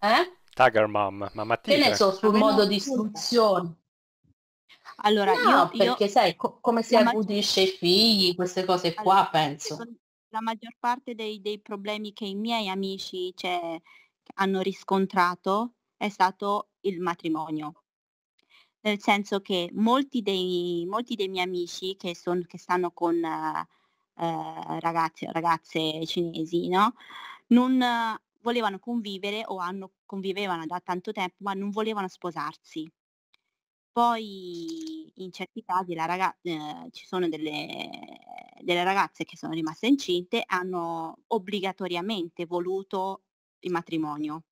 eh? Tiger Mom, mamma tigre. Che ne so sul modo di istruzione? Allora, no, io, perché io... sai co come si accudisce maggior... i figli, queste cose qua, allora, penso. La maggior parte dei, dei, problemi che i miei amici cioè, hanno riscontrato è stato il matrimonio. Nel senso che molti dei, molti dei miei amici che, son, che stanno con, uh, eh, ragazzi, ragazze cinesi, no? Non volevano convivere o hanno, convivevano da tanto tempo, ma non volevano sposarsi. Poi in certi casi la ragazza, eh, ci sono delle, delle ragazze che sono rimaste incinte e hanno obbligatoriamente voluto il matrimonio.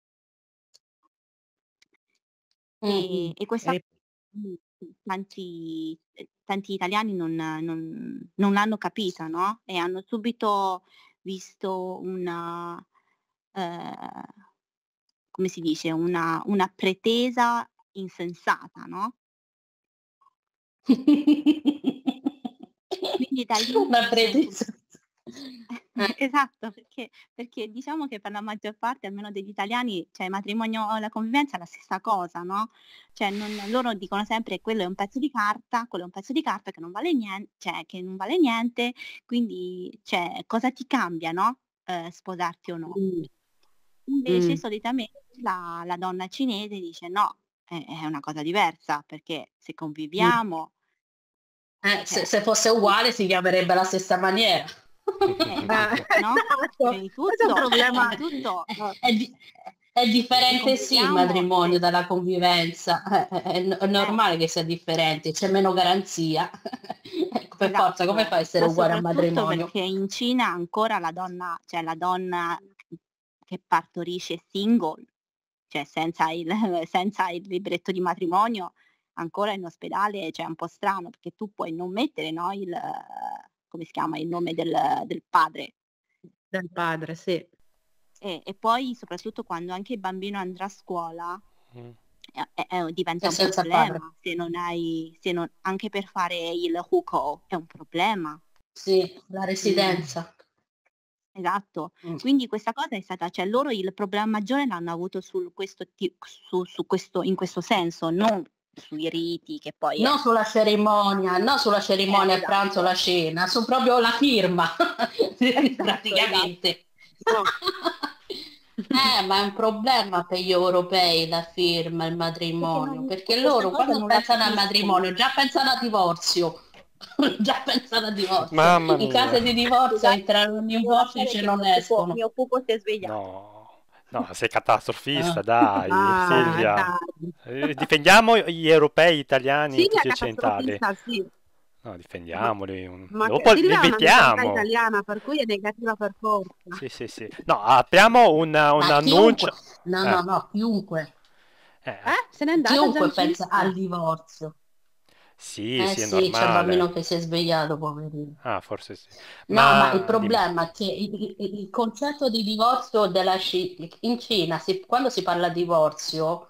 E, e, questa, tanti, eh, tanti italiani non, non, non l'hanno capita, no? E hanno subito visto una, eh, come si dice, una, una pretesa insensata, no? Quindi da lì... Una pretesa. Eh. Esatto, perché, perché, diciamo che per la maggior parte, almeno degli italiani, cioè il matrimonio o la convivenza è la stessa cosa, no? Cioè non, loro dicono sempre che quello è un pezzo di carta, quello è un pezzo di carta che non vale niente, cioè, che non vale niente quindi cioè, cosa ti cambia, no? Eh, sposarti o no. Mm. Invece mm. solitamente la, la, donna cinese dice no, è, è, una cosa diversa, perché se mm. conviviamo... Mm. Eh, cioè se, se fosse uguale si chiamerebbe la stessa maniera. Eh, eh, eh, è, differente sì il matrimonio dalla convivenza, è, è normale che sia differente, c'è meno garanzia. Ecco, per esatto. forza, come fa a essere ma uguale al matrimonio? Perché in Cina ancora la donna, cioè la donna che partorisce single, cioè senza il, senza il libretto di matrimonio, ancora in ospedale cioè, è un po' strano perché tu puoi non mettere no, il, come si chiama, il nome del, del padre. Del padre, sì. E, e, poi soprattutto quando anche il bambino andrà a scuola mm. è, è, diventa è un problema se non hai se non, anche per fare il hukou oh, è un problema sì la residenza mm. esatto mm. quindi questa cosa è stata cioè loro il problema maggiore l'hanno avuto questo, su, su questo, in questo senso non sui riti che poi... No è... sulla cerimonia, no sulla eh, cerimonia, eh, esatto. pranzo, la cena, su proprio la firma, esatto, esatto, praticamente. Esatto. eh, ma è un problema per gli europei la firma, il matrimonio, perché, perché loro quando pensano al matrimonio già pensano a divorzio. già pensano a divorzio. Mamma in caso di divorzio entrano in divorzio e ce non escono. Mio pupo si è svegliato. No. No, sei catastrofista, ah. dai, ah, Silvia. Dai. Eh, difendiamo gli europei, italiani, sì, tutti occidentali. Sì. No, difendiamoli. Ma Dopo li invitiamo. italiana, per cui è negativa per forza. Sì, sì, sì. No, apriamo un, un annuncio. Chiunque. No, no, eh. no, chiunque. Eh. Eh? Se n'è andata chiunque pensa al divorzio. Sì, Eh sì, è sì, c'è il bambino che si è svegliato, poverino. Ah, forse sì. No, ma il problema è che il, il- il concetto di divorzio della Ci- in Cina, si- quando si parla di divorzio,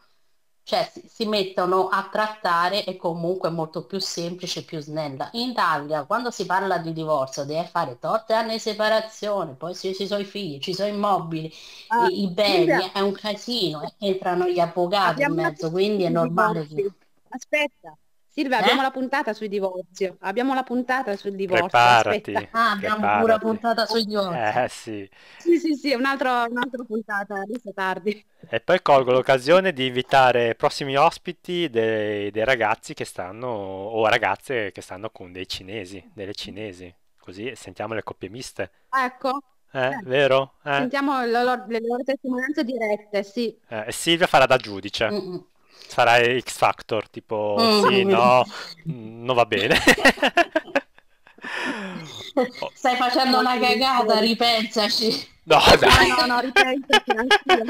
cioè si, si mettono a trattare e comunque molto più semplice, più snella. In Italia, quando si parla di divorzio, deve fare tot anni di separazione, poi ci, ci sono i figli, ci sono i mobili, Ah, i, i Silvia, beni, è un casino, entrano gli avvocati in abbiamo una mezzo, quindi è normale che... Aspetta, Silvia, eh? abbiamo la puntata sui divorzi. Abbiamo la puntata sul divorzio. Preparati, ah, abbiamo preparati. pure la puntata sul divorzio. Eh sì. Sì, sì, sì, un'altra un puntata, adesso tardi. E poi colgo l'occasione di invitare prossimi ospiti dei, dei, ragazzi che stanno, o ragazze che stanno con dei cinesi, delle cinesi. Così sentiamo le coppie miste. Ecco. Eh, eh. vero? Eh. Sentiamo le loro, le loro testimonianze dirette, sì. Eh, e Silvia farà da giudice. Mm-mm sarà X Factor, tipo mm. sì, no, non va bene. Stai facendo una cagata, ripensaci. No, dai. No, no, ripensaci.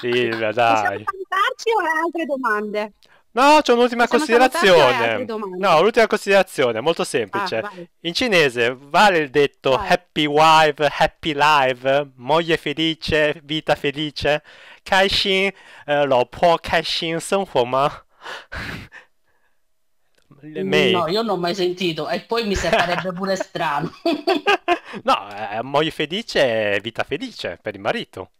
sì, ma dai. Possiamo o altre domande? No, c'è un'ultima Possiamo considerazione. No, l'ultima considerazione, molto semplice. Ah, In cinese vale il detto vai. happy wife, happy life, moglie felice, vita felice? 开心，呃，老婆开心生活吗？Me. No, io non ho mai sentito e poi mi sembrerebbe pure strano. no, eh, eh, moglie felice è vita felice per il marito.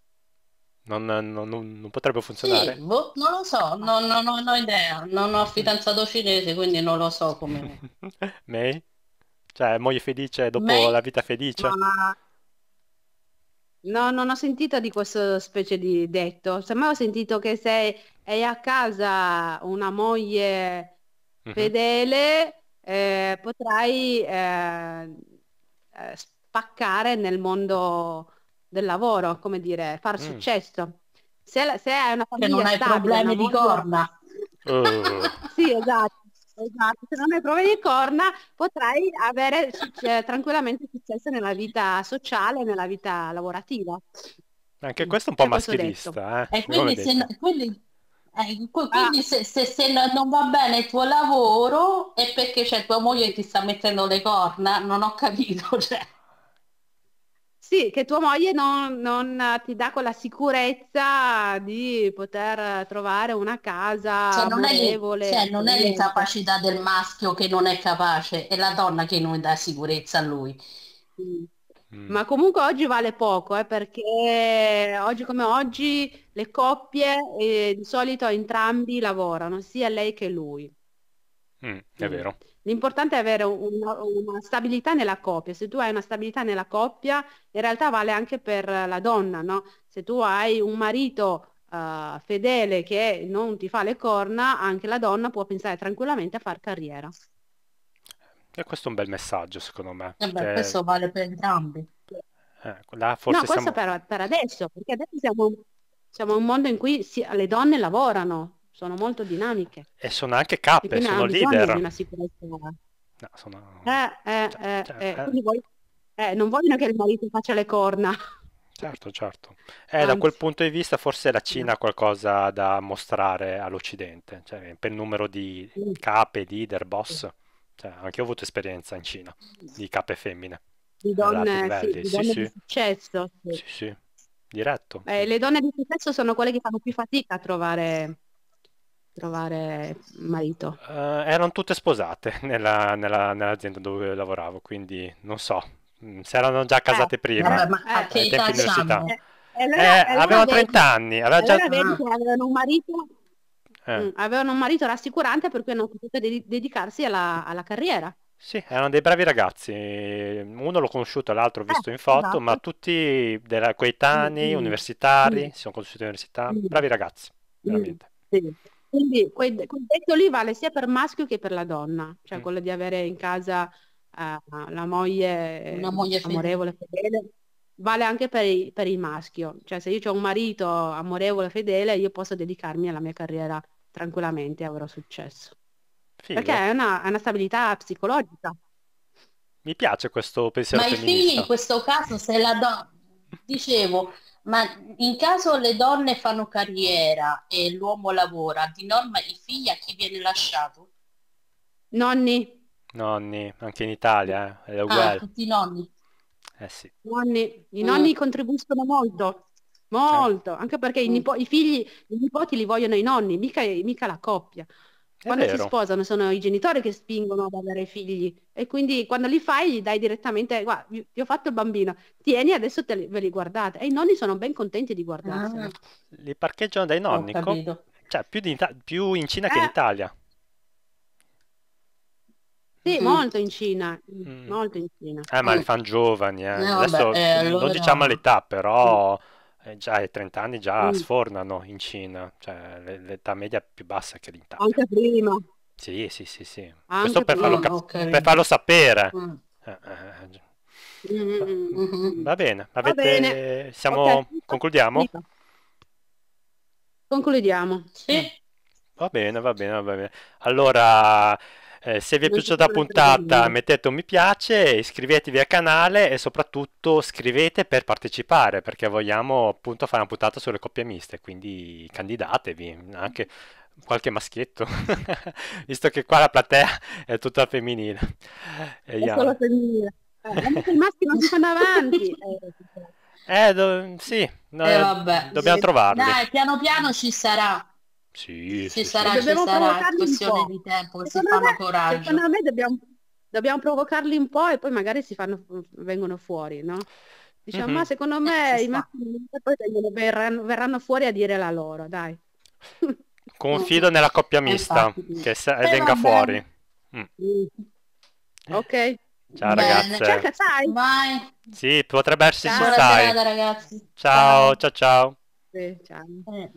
Non, non, non, non potrebbe funzionare. Sì, boh, non lo so, non, non, ho idea. Non ho fidanzato cinese, quindi non lo so come... May? Cioè, moglie felice dopo May? la vita felice? Ma No, non ho sentito di questa specie di detto. Semmai ho sentito che se è a casa una moglie mhm. fedele, eh, potrai eh, eh, spaccare nel mondo del lavoro, come dire, far mm. successo. Mm. Se, se, hai una famiglia che non hai stabile, problemi di corna. Uh. sì, esatto. Esatto, se non hai prove di corna potrai avere eh, tranquillamente successo nella vita sociale nella vita lavorativa. Anche questo è un po' maschilista. Eh? E quindi, se, eh, ah. quindi, eh, quindi ah. se, se, se, non va bene il tuo lavoro è perché c'è cioè, tua moglie che ti sta mettendo le corna, non ho capito. Cioè. Sì, che tua moglie non, non, eh, ti dà quella sicurezza di poter trovare una casa cioè, non amorevole. È, cioè, non è l'incapacità del maschio che non è capace, è la donna che non dà sicurezza a lui. Mm. Ma comunque oggi vale poco, eh, perché oggi come oggi le coppie eh, di solito entrambi lavorano, sia lei che lui. Mm, è vero. L'importante è avere una, una, stabilità nella coppia. Se tu hai una stabilità nella coppia, in realtà vale anche per la donna, no? Se tu hai un marito uh, fedele che non ti fa le corna, anche la donna può pensare tranquillamente a far carriera. E questo è un bel messaggio, secondo me. Eh beh, che... Questo vale per entrambi. Eh, no, questo siamo... per, per, adesso, perché adesso siamo, siamo in un mondo in cui si, le donne lavorano, sono molto dinamiche. E sono anche cappe, sono leader. Di una sicurezza. No, sono... Eh, eh, eh, cioè, cioè eh, eh. voi... Eh, non vogliono che il marito faccia le corna. Certo, certo. Eh, da quel punto di vista forse la Cina ha qualcosa da mostrare all'Occidente, cioè, per il numero di cape, leader, boss. Cioè, anche io ho avuto esperienza in Cina di cape femmine. Di donne, sì, di, donne sì, di successo. Sì, sì. sì diretto. le donne di successo sono quelle che fanno più fatica a trovare trovare marito? Uh, erano tutte sposate nella, nella, nell'azienda dove lavoravo, quindi non so, mm, si erano già eh, casate eh, prima, vabbè, ma, eh, che tempi di università. Eh, allora, eh, aveva 30 anni, aveva già... Vedi che avevano un marito... Mm, avevano un marito rassicurante per cui hanno potuto de- dedicarsi alla, alla carriera. Sì, erano dei bravi ragazzi. Uno l'ho conosciuto, l'altro ho visto eh, in foto, esatto. ma tutti della, coetanei, mm-hmm. universitari, mm-hmm. si sono conosciuti all'università, mm-hmm. bravi ragazzi, mm. veramente. Sì. Quindi quel, quel detto lì vale sia per maschio che per la donna, cioè mm. quello di avere in casa uh, la moglie, Una moglie amorevole, fedele, vale anche per, i, per, il maschio. Cioè se io ho un marito amorevole, fedele, io posso dedicarmi alla mia carriera tranquillamente e avrò successo. Figlio. Perché è una, è una stabilità psicologica. Mi piace questo pensiero Ma femminista. i figli in questo caso se la donna... Dicevo, ma in caso le donne fanno carriera e l'uomo lavora, di norma i figli a chi viene lasciato? Nonni. Nonni, anche in Italia, eh, è uguale. Ah, tutti i nonni. Eh sì. Nonni. I nonni mm. contribuiscono molto, molto, eh. anche perché mm. i, nipo- i, figli, i nipoti li vogliono i nonni, mica, mica la coppia quando si sposano sono i genitori che spingono ad avere figli e quindi quando li fai gli dai direttamente guarda ti ho fatto il bambino tieni adesso li, ve li guardate e i nonni sono ben contenti di guardarseli ah. li parcheggiano dai nonni com- cioè più, di, più, in Cina eh. che in eh. Italia sì, mm. molto in Cina, mm. molto in Cina. Eh, ma li mm. fanno giovani, eh. no, Adesso vabbè, eh, allora non diciamo no. l'età, però mm eh, già ai 30 anni già mm. sfornano in Cina, cioè l'età media più bassa che l'Italia. Anche prima. Sì, sì, sì, sì. Anche Questo per farlo, cap- okay. per farlo sapere. Mm. Eh, eh. eh mm-hmm. Va bene, avete... Va bene. Siamo... Okay. concludiamo? Concludiamo. Sì. Mm. Va bene, va bene, va bene. Allora eh, se vi è piaciuta la puntata mettete un mi piace, iscrivetevi al canale e soprattutto scrivete per partecipare perché vogliamo appunto fare una puntata sulle coppie miste, quindi candidatevi anche qualche maschietto, visto che qua la platea è tutta femminile. E è solo femminile. Eh, il maschio non si fanno avanti. Eh, eh, do- sì, no, eh, dobbiamo sì. Dai, piano piano ci sarà. Sì, ci sì, sarà, sì. Dobbiamo ci sarà discussione di tempo che secondo si fanno me, coraggio. Secondo me dobbiamo, dobbiamo, provocarli un po' e poi magari si fanno, vengono fuori, no? Diciamo, mm-hmm. ma secondo eh, me eh, i maschili poi verranno, verranno fuori a dire la loro, dai. Confido nella coppia mista Infatti. che se- eh, venga vabbè. fuori. Mm. Ok. Ciao Bene. ragazze. Ciao, sai. Vai. Sì, potrebbe essere ciao. Ciao, ciao, ciao. Sì, ciao. Eh.